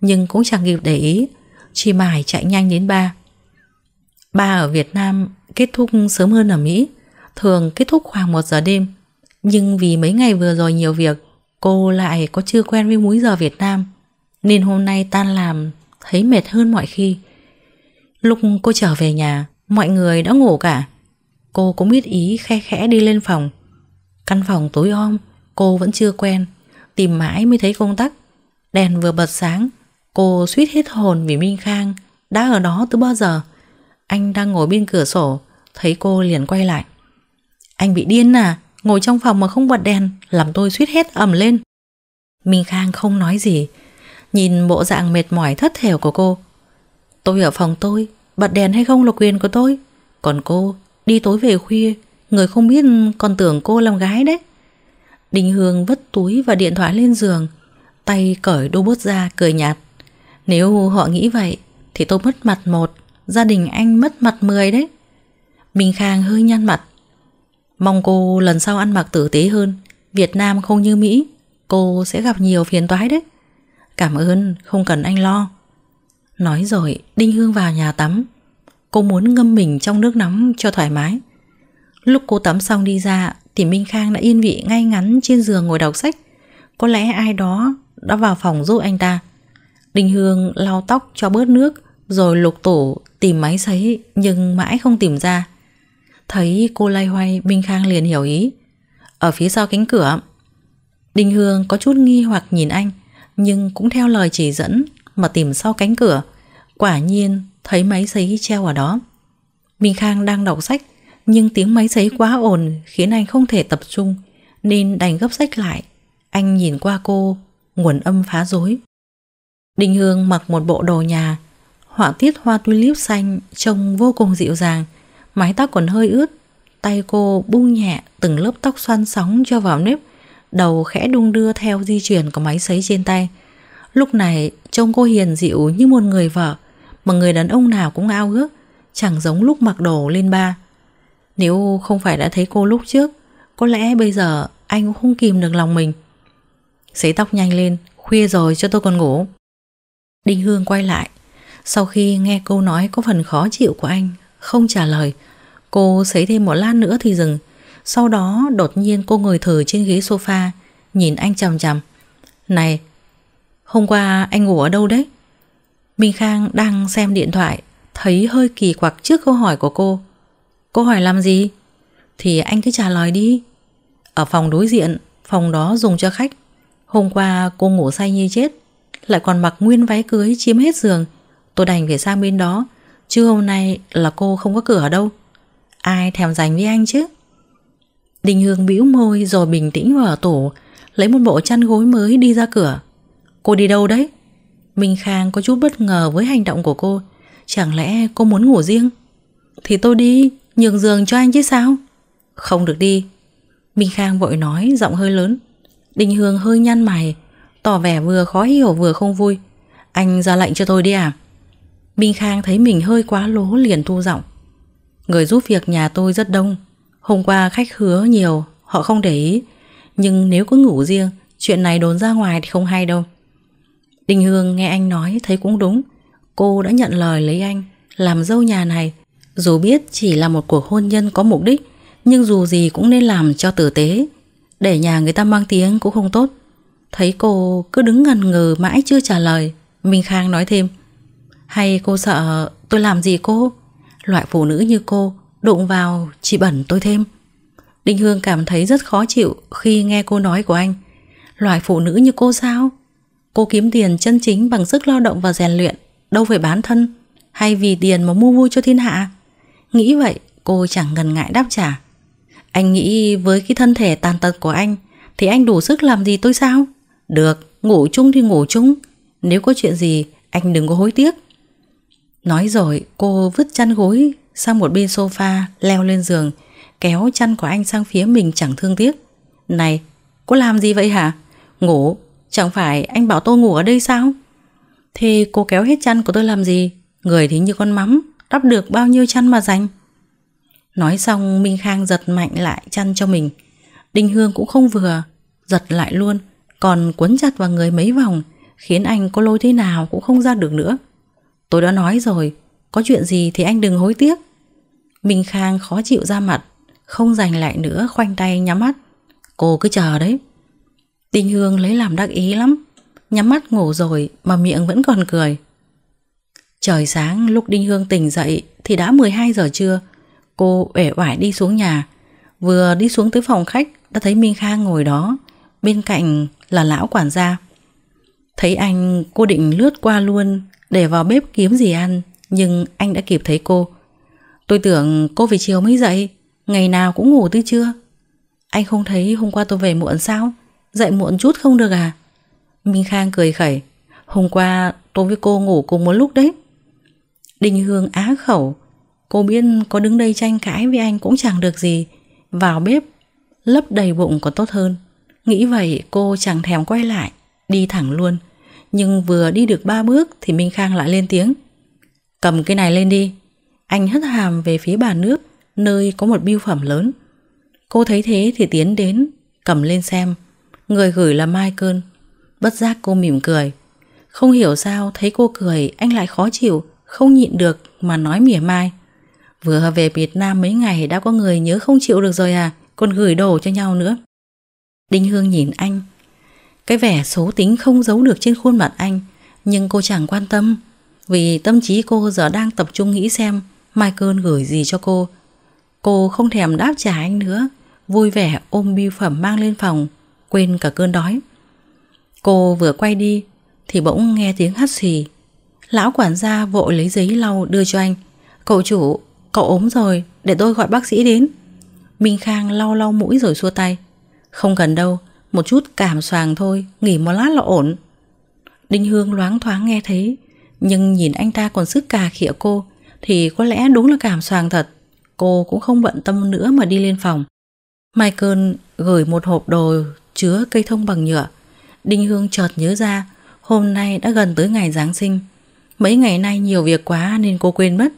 Nhưng cũng chẳng kịp để ý chỉ Mải chạy nhanh đến ba Ba ở Việt Nam kết thúc sớm hơn ở Mỹ, thường kết thúc khoảng 1 giờ đêm. Nhưng vì mấy ngày vừa rồi nhiều việc, cô lại có chưa quen với múi giờ Việt Nam, nên hôm nay tan làm thấy mệt hơn mọi khi. Lúc cô trở về nhà, mọi người đã ngủ cả. Cô cũng biết ý khe khẽ đi lên phòng. Căn phòng tối om, cô vẫn chưa quen, tìm mãi mới thấy công tắc. Đèn vừa bật sáng, cô suýt hết hồn vì Minh Khang đã ở đó từ bao giờ. Anh đang ngồi bên cửa sổ Thấy cô liền quay lại Anh bị điên à Ngồi trong phòng mà không bật đèn Làm tôi suýt hết ầm lên Minh Khang không nói gì Nhìn bộ dạng mệt mỏi thất thểu của cô Tôi ở phòng tôi Bật đèn hay không là quyền của tôi Còn cô đi tối về khuya Người không biết còn tưởng cô làm gái đấy Đình Hương vứt túi và điện thoại lên giường Tay cởi đô bốt ra cười nhạt Nếu họ nghĩ vậy Thì tôi mất mặt một gia đình anh mất mặt mười đấy. Minh Khang hơi nhăn mặt. Mong cô lần sau ăn mặc tử tế hơn. Việt Nam không như Mỹ, cô sẽ gặp nhiều phiền toái đấy. Cảm ơn, không cần anh lo. Nói rồi, Đinh Hương vào nhà tắm. Cô muốn ngâm mình trong nước nóng cho thoải mái. Lúc cô tắm xong đi ra thì Minh Khang đã yên vị ngay ngắn trên giường ngồi đọc sách. Có lẽ ai đó đã vào phòng giúp anh ta. Đình Hương lau tóc cho bớt nước rồi lục tủ tìm máy sấy nhưng mãi không tìm ra. Thấy cô lay hoay Minh Khang liền hiểu ý. Ở phía sau cánh cửa, Đình Hương có chút nghi hoặc nhìn anh nhưng cũng theo lời chỉ dẫn mà tìm sau cánh cửa. Quả nhiên thấy máy sấy treo ở đó. Minh Khang đang đọc sách nhưng tiếng máy sấy quá ồn khiến anh không thể tập trung nên đành gấp sách lại. Anh nhìn qua cô, nguồn âm phá rối. Đình Hương mặc một bộ đồ nhà họa tiết hoa tulip xanh trông vô cùng dịu dàng, mái tóc còn hơi ướt, tay cô bung nhẹ từng lớp tóc xoăn sóng cho vào nếp, đầu khẽ đung đưa theo di chuyển của máy sấy trên tay. Lúc này trông cô hiền dịu như một người vợ, mà người đàn ông nào cũng ao ước, chẳng giống lúc mặc đồ lên ba. Nếu không phải đã thấy cô lúc trước, có lẽ bây giờ anh cũng không kìm được lòng mình. Sấy tóc nhanh lên, khuya rồi cho tôi còn ngủ. Đinh Hương quay lại, sau khi nghe câu nói có phần khó chịu của anh, không trả lời, cô sấy thêm một lát nữa thì dừng. Sau đó đột nhiên cô ngồi thử trên ghế sofa, nhìn anh chằm chằm. Này, hôm qua anh ngủ ở đâu đấy? Minh Khang đang xem điện thoại, thấy hơi kỳ quặc trước câu hỏi của cô. Cô hỏi làm gì? Thì anh cứ trả lời đi. Ở phòng đối diện, phòng đó dùng cho khách. Hôm qua cô ngủ say như chết, lại còn mặc nguyên váy cưới chiếm hết giường. Tôi đành phải sang bên đó Chứ hôm nay là cô không có cửa ở đâu Ai thèm dành với anh chứ Đình Hương bĩu môi rồi bình tĩnh mở tủ Lấy một bộ chăn gối mới đi ra cửa Cô đi đâu đấy Minh Khang có chút bất ngờ với hành động của cô Chẳng lẽ cô muốn ngủ riêng Thì tôi đi Nhường giường cho anh chứ sao Không được đi Minh Khang vội nói giọng hơi lớn Đình Hương hơi nhăn mày Tỏ vẻ vừa khó hiểu vừa không vui Anh ra lệnh cho tôi đi à Minh Khang thấy mình hơi quá lố liền thu giọng Người giúp việc nhà tôi rất đông Hôm qua khách hứa nhiều Họ không để ý Nhưng nếu có ngủ riêng Chuyện này đốn ra ngoài thì không hay đâu Đình Hương nghe anh nói thấy cũng đúng Cô đã nhận lời lấy anh Làm dâu nhà này Dù biết chỉ là một cuộc hôn nhân có mục đích Nhưng dù gì cũng nên làm cho tử tế Để nhà người ta mang tiếng cũng không tốt Thấy cô cứ đứng ngần ngừ mãi chưa trả lời Minh Khang nói thêm hay cô sợ tôi làm gì cô? Loại phụ nữ như cô đụng vào chỉ bẩn tôi thêm. Đinh Hương cảm thấy rất khó chịu khi nghe cô nói của anh. Loại phụ nữ như cô sao? Cô kiếm tiền chân chính bằng sức lao động và rèn luyện, đâu phải bán thân, hay vì tiền mà mua vui cho thiên hạ. Nghĩ vậy, cô chẳng ngần ngại đáp trả. Anh nghĩ với cái thân thể tàn tật của anh, thì anh đủ sức làm gì tôi sao? Được, ngủ chung thì ngủ chung. Nếu có chuyện gì, anh đừng có hối tiếc. Nói rồi cô vứt chăn gối sang một bên sofa leo lên giường kéo chăn của anh sang phía mình chẳng thương tiếc. Này, cô làm gì vậy hả? Ngủ, chẳng phải anh bảo tôi ngủ ở đây sao? Thế cô kéo hết chăn của tôi làm gì? Người thì như con mắm, đắp được bao nhiêu chăn mà dành? Nói xong Minh Khang giật mạnh lại chăn cho mình. Đinh Hương cũng không vừa, giật lại luôn, còn quấn chặt vào người mấy vòng, khiến anh có lôi thế nào cũng không ra được nữa. Tôi đã nói rồi Có chuyện gì thì anh đừng hối tiếc Minh Khang khó chịu ra mặt Không giành lại nữa khoanh tay nhắm mắt Cô cứ chờ đấy tinh Hương lấy làm đắc ý lắm Nhắm mắt ngủ rồi mà miệng vẫn còn cười Trời sáng lúc Đinh Hương tỉnh dậy Thì đã 12 giờ trưa Cô uể oải đi xuống nhà Vừa đi xuống tới phòng khách Đã thấy Minh Khang ngồi đó Bên cạnh là lão quản gia Thấy anh cô định lướt qua luôn để vào bếp kiếm gì ăn, nhưng anh đã kịp thấy cô. Tôi tưởng cô về chiều mới dậy, ngày nào cũng ngủ tới trưa. Anh không thấy hôm qua tôi về muộn sao? Dậy muộn chút không được à? Minh Khang cười khẩy, hôm qua tôi với cô ngủ cùng một lúc đấy. Đinh Hương á khẩu, cô biết có đứng đây tranh cãi với anh cũng chẳng được gì. Vào bếp, lấp đầy bụng còn tốt hơn. Nghĩ vậy cô chẳng thèm quay lại, đi thẳng luôn. Nhưng vừa đi được ba bước thì Minh Khang lại lên tiếng. Cầm cái này lên đi. Anh hất hàm về phía bàn nước, nơi có một biêu phẩm lớn. Cô thấy thế thì tiến đến, cầm lên xem. Người gửi là Mai Cơn. Bất giác cô mỉm cười. Không hiểu sao thấy cô cười, anh lại khó chịu, không nhịn được mà nói mỉa mai. Vừa về Việt Nam mấy ngày đã có người nhớ không chịu được rồi à, còn gửi đồ cho nhau nữa. Đinh Hương nhìn anh, cái vẻ số tính không giấu được trên khuôn mặt anh Nhưng cô chẳng quan tâm Vì tâm trí cô giờ đang tập trung nghĩ xem Michael gửi gì cho cô Cô không thèm đáp trả anh nữa Vui vẻ ôm bưu phẩm mang lên phòng Quên cả cơn đói Cô vừa quay đi Thì bỗng nghe tiếng hắt xì Lão quản gia vội lấy giấy lau đưa cho anh Cậu chủ, cậu ốm rồi Để tôi gọi bác sĩ đến Minh Khang lau lau mũi rồi xua tay Không cần đâu một chút cảm xoàng thôi Nghỉ một lát là ổn Đinh Hương loáng thoáng nghe thấy Nhưng nhìn anh ta còn sức cà khịa cô Thì có lẽ đúng là cảm xoàng thật Cô cũng không bận tâm nữa mà đi lên phòng Michael gửi một hộp đồ chứa cây thông bằng nhựa Đinh Hương chợt nhớ ra Hôm nay đã gần tới ngày Giáng sinh Mấy ngày nay nhiều việc quá nên cô quên mất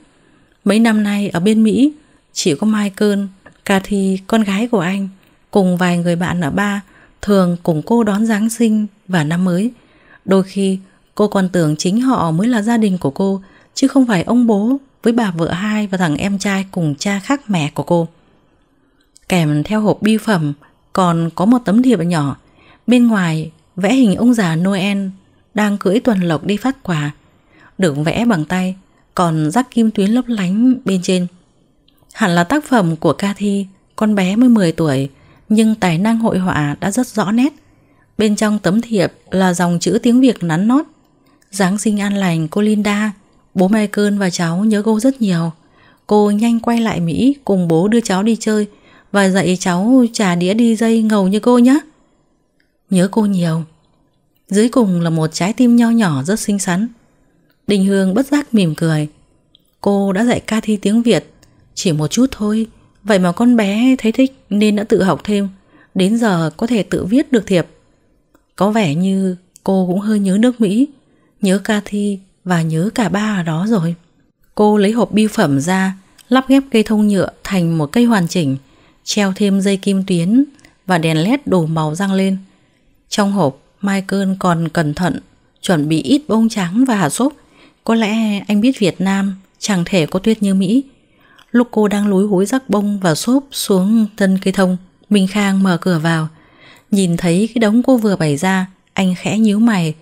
Mấy năm nay ở bên Mỹ Chỉ có Michael, Cathy, con gái của anh Cùng vài người bạn ở ba thường cùng cô đón Giáng sinh và năm mới. Đôi khi cô còn tưởng chính họ mới là gia đình của cô, chứ không phải ông bố với bà vợ hai và thằng em trai cùng cha khác mẹ của cô. Kèm theo hộp bi phẩm còn có một tấm thiệp nhỏ, bên ngoài vẽ hình ông già Noel đang cưỡi tuần lộc đi phát quà, được vẽ bằng tay, còn rắc kim tuyến lấp lánh bên trên. Hẳn là tác phẩm của Cathy, con bé mới 10 tuổi, nhưng tài năng hội họa đã rất rõ nét. Bên trong tấm thiệp là dòng chữ tiếng Việt nắn nót. Giáng sinh an lành cô Linda, bố Michael và cháu nhớ cô rất nhiều. Cô nhanh quay lại Mỹ cùng bố đưa cháu đi chơi và dạy cháu trà đĩa đi dây ngầu như cô nhé. Nhớ cô nhiều. Dưới cùng là một trái tim nho nhỏ rất xinh xắn. Đình Hương bất giác mỉm cười. Cô đã dạy ca thi tiếng Việt, chỉ một chút thôi Vậy mà con bé thấy thích nên đã tự học thêm, đến giờ có thể tự viết được thiệp. Có vẻ như cô cũng hơi nhớ nước Mỹ, nhớ Cathy và nhớ cả ba ở đó rồi. Cô lấy hộp biêu phẩm ra, lắp ghép cây thông nhựa thành một cây hoàn chỉnh, treo thêm dây kim tuyến và đèn led đổ màu răng lên. Trong hộp, Michael còn cẩn thận, chuẩn bị ít bông trắng và hạt xốp. Có lẽ anh biết Việt Nam chẳng thể có tuyết như Mỹ, Lúc cô đang lúi húi rắc bông và xốp xuống thân cây thông, Minh Khang mở cửa vào. Nhìn thấy cái đống cô vừa bày ra, anh khẽ nhíu mày,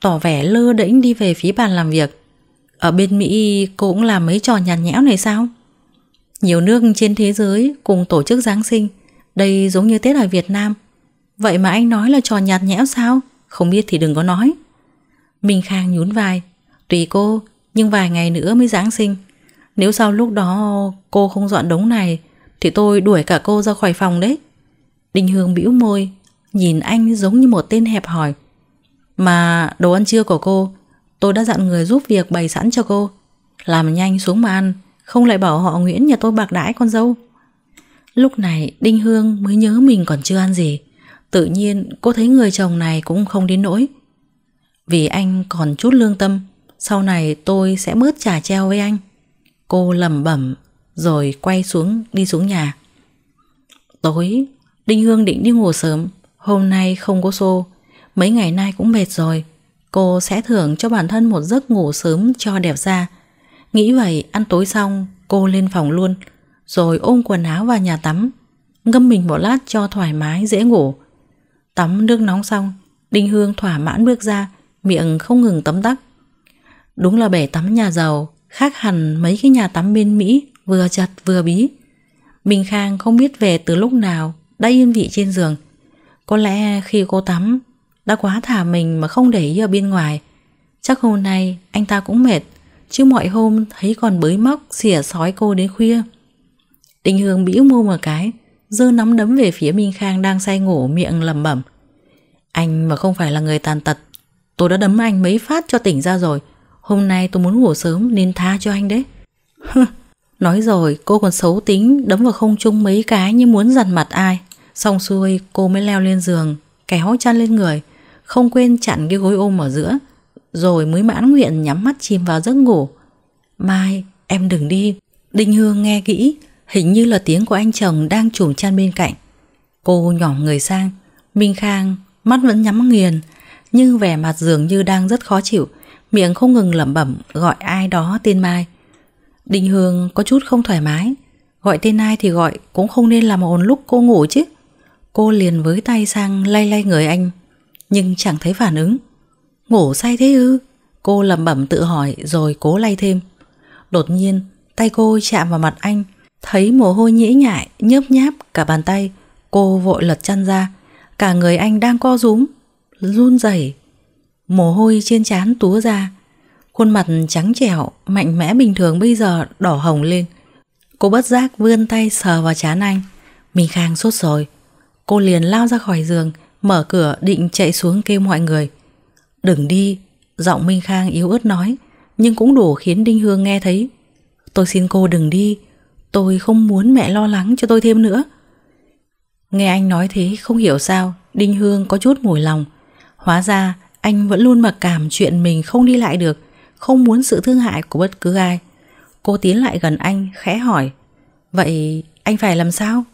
tỏ vẻ lơ đễnh đi về phía bàn làm việc. Ở bên Mỹ cô cũng làm mấy trò nhàn nhẽo này sao? Nhiều nước trên thế giới cùng tổ chức Giáng sinh, đây giống như Tết ở Việt Nam. Vậy mà anh nói là trò nhạt nhẽo sao? Không biết thì đừng có nói. Minh Khang nhún vai, tùy cô, nhưng vài ngày nữa mới Giáng sinh. Nếu sau lúc đó cô không dọn đống này Thì tôi đuổi cả cô ra khỏi phòng đấy Đình Hương bĩu môi Nhìn anh giống như một tên hẹp hỏi Mà đồ ăn trưa của cô Tôi đã dặn người giúp việc bày sẵn cho cô Làm nhanh xuống mà ăn Không lại bảo họ Nguyễn nhà tôi bạc đãi con dâu Lúc này Đinh Hương mới nhớ mình còn chưa ăn gì Tự nhiên cô thấy người chồng này cũng không đến nỗi Vì anh còn chút lương tâm Sau này tôi sẽ bớt trả treo với anh Cô lẩm bẩm rồi quay xuống đi xuống nhà. Tối, Đinh Hương định đi ngủ sớm, hôm nay không có xô, mấy ngày nay cũng mệt rồi. Cô sẽ thưởng cho bản thân một giấc ngủ sớm cho đẹp da Nghĩ vậy, ăn tối xong, cô lên phòng luôn, rồi ôm quần áo vào nhà tắm, ngâm mình một lát cho thoải mái dễ ngủ. Tắm nước nóng xong, Đinh Hương thỏa mãn bước ra, miệng không ngừng tấm tắc. Đúng là bể tắm nhà giàu, khác hẳn mấy cái nhà tắm bên Mỹ vừa chật vừa bí. Minh Khang không biết về từ lúc nào đã yên vị trên giường. Có lẽ khi cô tắm đã quá thả mình mà không để ý ở bên ngoài. Chắc hôm nay anh ta cũng mệt chứ mọi hôm thấy còn bới móc xỉa sói cô đến khuya. Đình Hương bĩu môi một cái giơ nắm đấm về phía Minh Khang đang say ngủ miệng lẩm bẩm. Anh mà không phải là người tàn tật Tôi đã đấm anh mấy phát cho tỉnh ra rồi Hôm nay tôi muốn ngủ sớm nên tha cho anh đấy [LAUGHS] Nói rồi cô còn xấu tính Đấm vào không trung mấy cái như muốn dằn mặt ai Xong xuôi cô mới leo lên giường Kéo chăn lên người Không quên chặn cái gối ôm ở giữa Rồi mới mãn nguyện nhắm mắt chìm vào giấc ngủ Mai em đừng đi Đinh Hương nghe kỹ Hình như là tiếng của anh chồng đang trùm chăn bên cạnh Cô nhỏ người sang Minh Khang mắt vẫn nhắm nghiền Nhưng vẻ mặt dường như đang rất khó chịu miệng không ngừng lẩm bẩm gọi ai đó tên Mai. Đình Hương có chút không thoải mái, gọi tên ai thì gọi cũng không nên làm ồn lúc cô ngủ chứ. Cô liền với tay sang lay lay người anh, nhưng chẳng thấy phản ứng. Ngủ say thế ư? Cô lẩm bẩm tự hỏi rồi cố lay thêm. Đột nhiên, tay cô chạm vào mặt anh, thấy mồ hôi nhĩ nhại, nhớp nháp cả bàn tay. Cô vội lật chăn ra, cả người anh đang co rúm, run rẩy Mồ hôi trên trán túa ra Khuôn mặt trắng trẻo Mạnh mẽ bình thường bây giờ đỏ hồng lên Cô bất giác vươn tay sờ vào trán anh Mình khang sốt rồi Cô liền lao ra khỏi giường Mở cửa định chạy xuống kêu mọi người Đừng đi Giọng Minh Khang yếu ớt nói Nhưng cũng đủ khiến Đinh Hương nghe thấy Tôi xin cô đừng đi Tôi không muốn mẹ lo lắng cho tôi thêm nữa Nghe anh nói thế không hiểu sao Đinh Hương có chút mùi lòng Hóa ra anh vẫn luôn mặc cảm chuyện mình không đi lại được, không muốn sự thương hại của bất cứ ai. Cô tiến lại gần anh, khẽ hỏi. Vậy anh phải làm sao?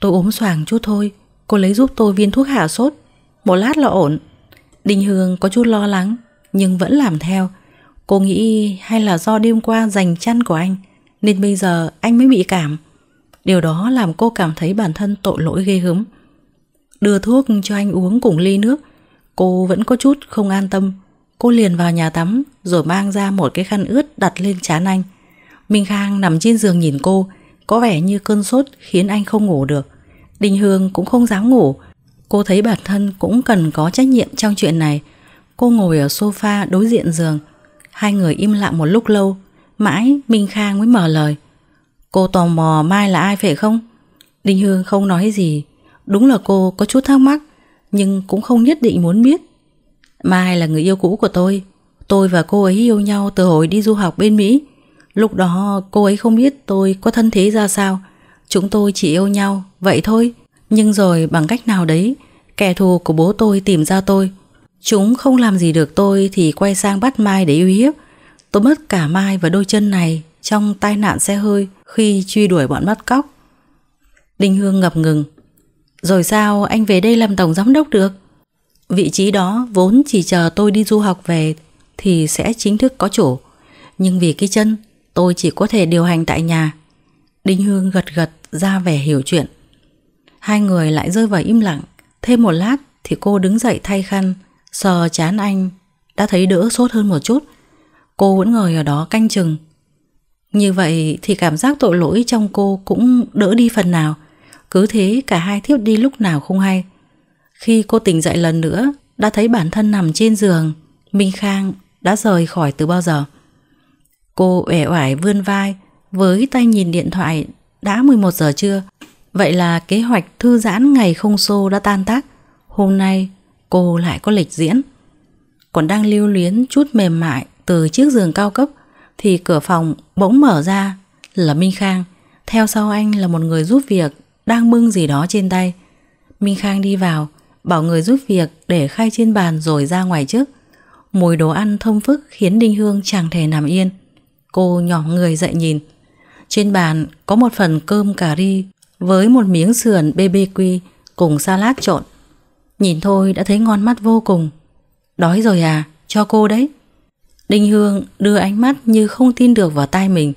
Tôi ốm xoàng chút thôi, cô lấy giúp tôi viên thuốc hạ sốt. Một lát là ổn. Đình Hương có chút lo lắng, nhưng vẫn làm theo. Cô nghĩ hay là do đêm qua giành chăn của anh, nên bây giờ anh mới bị cảm. Điều đó làm cô cảm thấy bản thân tội lỗi ghê gớm. Đưa thuốc cho anh uống cùng ly nước, Cô vẫn có chút không an tâm Cô liền vào nhà tắm Rồi mang ra một cái khăn ướt đặt lên trán anh Minh Khang nằm trên giường nhìn cô Có vẻ như cơn sốt khiến anh không ngủ được Đình Hương cũng không dám ngủ Cô thấy bản thân cũng cần có trách nhiệm trong chuyện này Cô ngồi ở sofa đối diện giường Hai người im lặng một lúc lâu Mãi Minh Khang mới mở lời Cô tò mò Mai là ai phải không? Đình Hương không nói gì Đúng là cô có chút thắc mắc nhưng cũng không nhất định muốn biết. Mai là người yêu cũ của tôi. Tôi và cô ấy yêu nhau từ hồi đi du học bên Mỹ. Lúc đó cô ấy không biết tôi có thân thế ra sao. Chúng tôi chỉ yêu nhau, vậy thôi. Nhưng rồi bằng cách nào đấy, kẻ thù của bố tôi tìm ra tôi. Chúng không làm gì được tôi thì quay sang bắt Mai để uy hiếp. Tôi mất cả Mai và đôi chân này trong tai nạn xe hơi khi truy đuổi bọn bắt cóc. Đinh Hương ngập ngừng, rồi sao anh về đây làm tổng giám đốc được? Vị trí đó vốn chỉ chờ tôi đi du học về thì sẽ chính thức có chỗ. Nhưng vì cái chân, tôi chỉ có thể điều hành tại nhà. Đinh Hương gật gật ra vẻ hiểu chuyện. Hai người lại rơi vào im lặng. Thêm một lát thì cô đứng dậy thay khăn, sờ chán anh, đã thấy đỡ sốt hơn một chút. Cô vẫn ngồi ở đó canh chừng. Như vậy thì cảm giác tội lỗi trong cô cũng đỡ đi phần nào. Cứ thế cả hai thiếp đi lúc nào không hay. Khi cô tỉnh dậy lần nữa, đã thấy bản thân nằm trên giường. Minh Khang đã rời khỏi từ bao giờ. Cô uể oải vươn vai, với tay nhìn điện thoại đã 11 giờ trưa. Vậy là kế hoạch thư giãn ngày không xô đã tan tác. Hôm nay cô lại có lịch diễn. Còn đang lưu luyến chút mềm mại từ chiếc giường cao cấp thì cửa phòng bỗng mở ra là Minh Khang. Theo sau anh là một người giúp việc đang bưng gì đó trên tay. Minh Khang đi vào, bảo người giúp việc để khay trên bàn rồi ra ngoài trước. Mùi đồ ăn thơm phức khiến Đinh Hương chẳng thể nằm yên. Cô nhỏ người dậy nhìn. Trên bàn có một phần cơm cà ri với một miếng sườn BBQ cùng salad trộn. Nhìn thôi đã thấy ngon mắt vô cùng. Đói rồi à, cho cô đấy. Đinh Hương đưa ánh mắt như không tin được vào tai mình,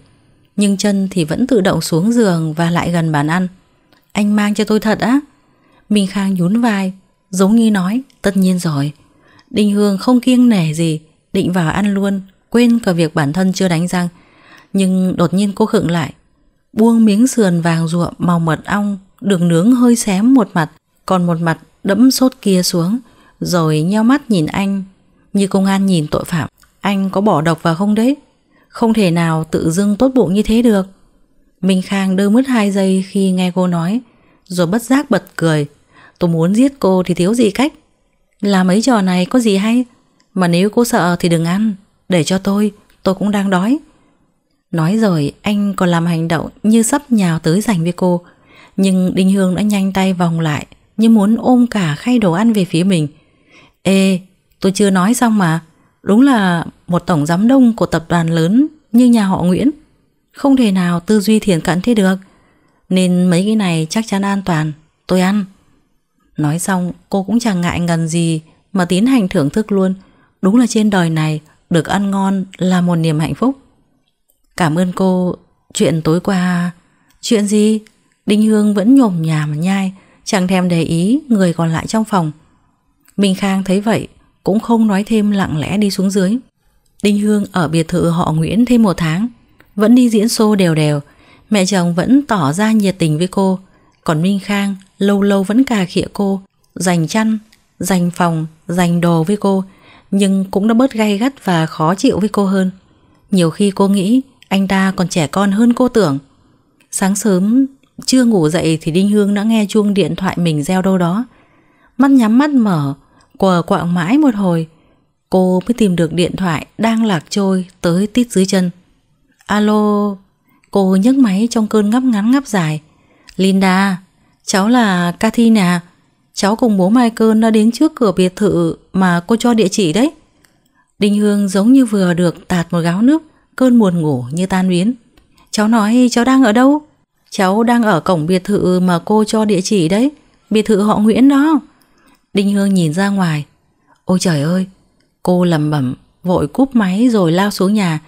nhưng chân thì vẫn tự động xuống giường và lại gần bàn ăn. Anh mang cho tôi thật á Minh Khang nhún vai Giống như nói Tất nhiên rồi Đình Hương không kiêng nể gì Định vào ăn luôn Quên cả việc bản thân chưa đánh răng Nhưng đột nhiên cô khựng lại Buông miếng sườn vàng ruộm màu mật ong đường nướng hơi xém một mặt Còn một mặt đẫm sốt kia xuống Rồi nheo mắt nhìn anh Như công an nhìn tội phạm Anh có bỏ độc vào không đấy Không thể nào tự dưng tốt bụng như thế được Minh Khang đơ mất 2 giây khi nghe cô nói Rồi bất giác bật cười Tôi muốn giết cô thì thiếu gì cách Làm mấy trò này có gì hay Mà nếu cô sợ thì đừng ăn Để cho tôi, tôi cũng đang đói Nói rồi anh còn làm hành động như sắp nhào tới giành với cô Nhưng Đinh Hương đã nhanh tay vòng lại Như muốn ôm cả khay đồ ăn về phía mình Ê, tôi chưa nói xong mà Đúng là một tổng giám đông của tập đoàn lớn như nhà họ Nguyễn không thể nào tư duy thiền cận thế được Nên mấy cái này chắc chắn an toàn Tôi ăn Nói xong cô cũng chẳng ngại ngần gì Mà tiến hành thưởng thức luôn Đúng là trên đời này Được ăn ngon là một niềm hạnh phúc Cảm ơn cô Chuyện tối qua Chuyện gì Đinh Hương vẫn nhồm nhà mà nhai Chẳng thèm để ý người còn lại trong phòng Minh Khang thấy vậy Cũng không nói thêm lặng lẽ đi xuống dưới Đinh Hương ở biệt thự họ Nguyễn thêm một tháng vẫn đi diễn xô đều đều, mẹ chồng vẫn tỏ ra nhiệt tình với cô. Còn Minh Khang lâu lâu vẫn cà khịa cô, dành chăn, dành phòng, dành đồ với cô, nhưng cũng đã bớt gay gắt và khó chịu với cô hơn. Nhiều khi cô nghĩ anh ta còn trẻ con hơn cô tưởng. Sáng sớm chưa ngủ dậy thì Đinh Hương đã nghe chuông điện thoại mình reo đâu đó. Mắt nhắm mắt mở, quờ quạng mãi một hồi, cô mới tìm được điện thoại đang lạc trôi tới tít dưới chân. Alo, cô nhấc máy trong cơn ngắp ngắn ngắp dài. Linda, cháu là Cathy nè. Cháu cùng bố Michael đã đến trước cửa biệt thự mà cô cho địa chỉ đấy. Đình Hương giống như vừa được tạt một gáo nước, cơn buồn ngủ như tan biến. Cháu nói cháu đang ở đâu? Cháu đang ở cổng biệt thự mà cô cho địa chỉ đấy. Biệt thự họ Nguyễn đó. Đinh Hương nhìn ra ngoài. Ôi trời ơi! Cô lầm bẩm, vội cúp máy rồi lao xuống nhà,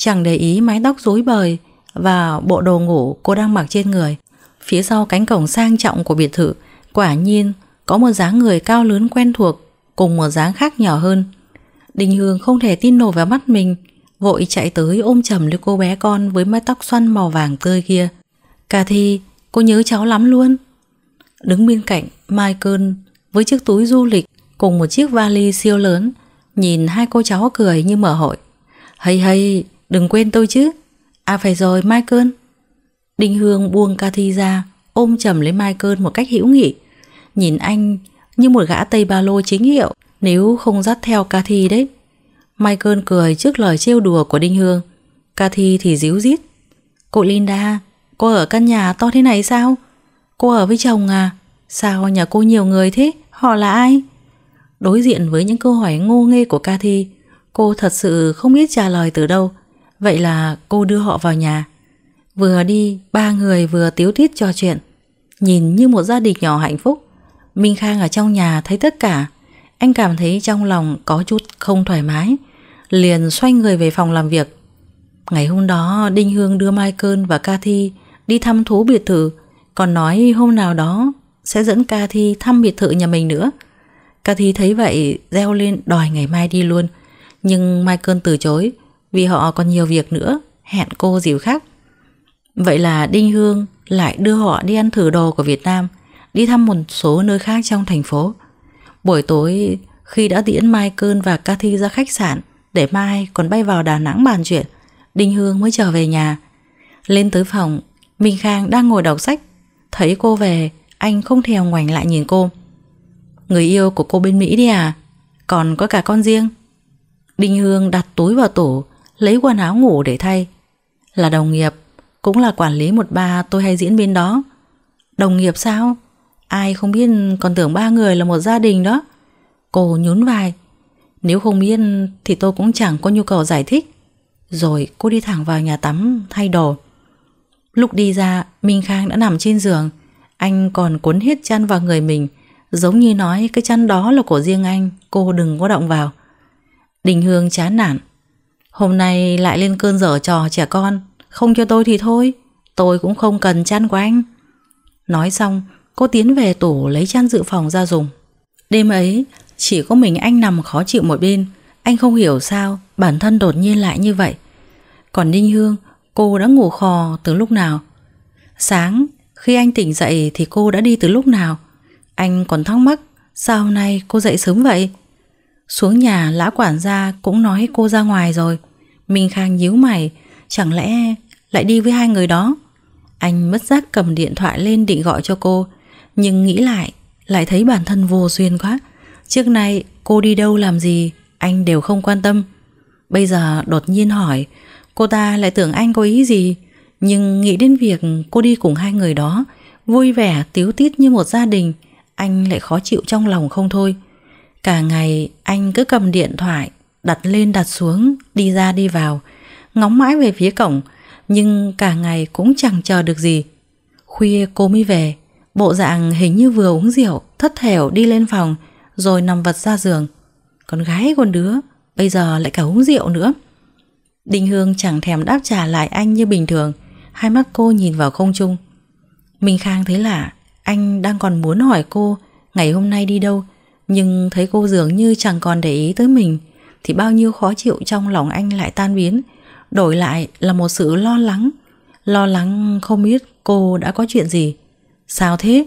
chẳng để ý mái tóc rối bời và bộ đồ ngủ cô đang mặc trên người. Phía sau cánh cổng sang trọng của biệt thự, quả nhiên có một dáng người cao lớn quen thuộc cùng một dáng khác nhỏ hơn. Đình Hương không thể tin nổi vào mắt mình, vội chạy tới ôm chầm lấy cô bé con với mái tóc xoăn màu vàng tươi kia. Cà thi, cô nhớ cháu lắm luôn. Đứng bên cạnh, Michael với chiếc túi du lịch cùng một chiếc vali siêu lớn, nhìn hai cô cháu cười như mở hội. Hay hay, Đừng quên tôi chứ À phải rồi Michael. Đinh Hương buông Cathy ra Ôm chầm lấy Michael một cách hữu nghị Nhìn anh như một gã tây ba lô chính hiệu Nếu không dắt theo Cathy đấy Michael cười trước lời trêu đùa của Đinh Hương Cathy thì díu dít Cô Linda Cô ở căn nhà to thế này sao Cô ở với chồng à Sao nhà cô nhiều người thế Họ là ai Đối diện với những câu hỏi ngô nghê của Cathy Cô thật sự không biết trả lời từ đâu Vậy là cô đưa họ vào nhà Vừa đi ba người vừa tiếu tít trò chuyện Nhìn như một gia đình nhỏ hạnh phúc Minh Khang ở trong nhà thấy tất cả Anh cảm thấy trong lòng có chút không thoải mái Liền xoay người về phòng làm việc Ngày hôm đó Đinh Hương đưa Michael và Cathy đi thăm thú biệt thự Còn nói hôm nào đó sẽ dẫn Cathy thăm biệt thự nhà mình nữa Cathy thấy vậy reo lên đòi ngày mai đi luôn Nhưng Michael từ chối vì họ còn nhiều việc nữa, hẹn cô dìu khác. Vậy là Đinh Hương lại đưa họ đi ăn thử đồ của Việt Nam, đi thăm một số nơi khác trong thành phố. Buổi tối khi đã tiễn Mai Cơn và Cathy ra khách sạn để Mai còn bay vào Đà Nẵng bàn chuyện, Đinh Hương mới trở về nhà. Lên tới phòng, Minh Khang đang ngồi đọc sách. Thấy cô về, anh không thèm ngoảnh lại nhìn cô. Người yêu của cô bên Mỹ đi à? Còn có cả con riêng. Đinh Hương đặt túi vào tủ lấy quần áo ngủ để thay. Là đồng nghiệp, cũng là quản lý một bà tôi hay diễn bên đó. Đồng nghiệp sao? Ai không biết còn tưởng ba người là một gia đình đó. Cô nhún vai. Nếu không biết thì tôi cũng chẳng có nhu cầu giải thích. Rồi cô đi thẳng vào nhà tắm thay đồ. Lúc đi ra, Minh Khang đã nằm trên giường. Anh còn cuốn hết chăn vào người mình, giống như nói cái chăn đó là của riêng anh, cô đừng có động vào. Đình Hương chán nản, Hôm nay lại lên cơn dở trò trẻ con Không cho tôi thì thôi Tôi cũng không cần chăn của anh Nói xong cô tiến về tủ lấy chăn dự phòng ra dùng Đêm ấy chỉ có mình anh nằm khó chịu một bên Anh không hiểu sao bản thân đột nhiên lại như vậy Còn Ninh Hương cô đã ngủ khò từ lúc nào Sáng khi anh tỉnh dậy thì cô đã đi từ lúc nào Anh còn thắc mắc Sao hôm nay cô dậy sớm vậy Xuống nhà lã quản gia cũng nói cô ra ngoài rồi Minh Khang nhíu mày Chẳng lẽ lại đi với hai người đó Anh mất giác cầm điện thoại lên định gọi cho cô Nhưng nghĩ lại Lại thấy bản thân vô duyên quá Trước nay cô đi đâu làm gì Anh đều không quan tâm Bây giờ đột nhiên hỏi Cô ta lại tưởng anh có ý gì Nhưng nghĩ đến việc cô đi cùng hai người đó Vui vẻ tiếu tít như một gia đình Anh lại khó chịu trong lòng không thôi Cả ngày anh cứ cầm điện thoại đặt lên đặt xuống, đi ra đi vào, ngóng mãi về phía cổng, nhưng cả ngày cũng chẳng chờ được gì. Khuya cô mới về, bộ dạng hình như vừa uống rượu, thất thểu đi lên phòng, rồi nằm vật ra giường. Con gái con đứa, bây giờ lại cả uống rượu nữa. Đình Hương chẳng thèm đáp trả lại anh như bình thường, hai mắt cô nhìn vào không trung. Minh Khang thấy lạ, anh đang còn muốn hỏi cô ngày hôm nay đi đâu, nhưng thấy cô dường như chẳng còn để ý tới mình, thì bao nhiêu khó chịu trong lòng anh lại tan biến, đổi lại là một sự lo lắng. Lo lắng không biết cô đã có chuyện gì. Sao thế?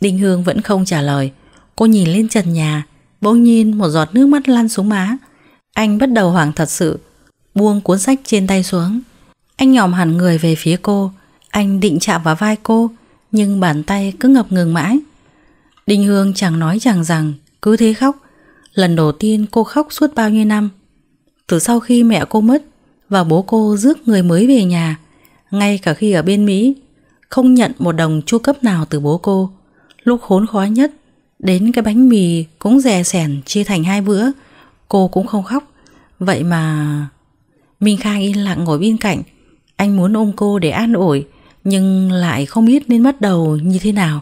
Đinh Hương vẫn không trả lời. Cô nhìn lên trần nhà, bỗng nhiên một giọt nước mắt lăn xuống má. Anh bắt đầu hoảng thật sự, buông cuốn sách trên tay xuống. Anh nhòm hẳn người về phía cô, anh định chạm vào vai cô, nhưng bàn tay cứ ngập ngừng mãi. Đinh Hương chẳng nói chẳng rằng, cứ thế khóc, Lần đầu tiên cô khóc suốt bao nhiêu năm. Từ sau khi mẹ cô mất và bố cô rước người mới về nhà, ngay cả khi ở bên Mỹ, không nhận một đồng chu cấp nào từ bố cô. Lúc khốn khó nhất, đến cái bánh mì cũng rè sẻn chia thành hai bữa, cô cũng không khóc. Vậy mà... Minh Khang yên lặng ngồi bên cạnh, anh muốn ôm cô để an ủi, nhưng lại không biết nên bắt đầu như thế nào.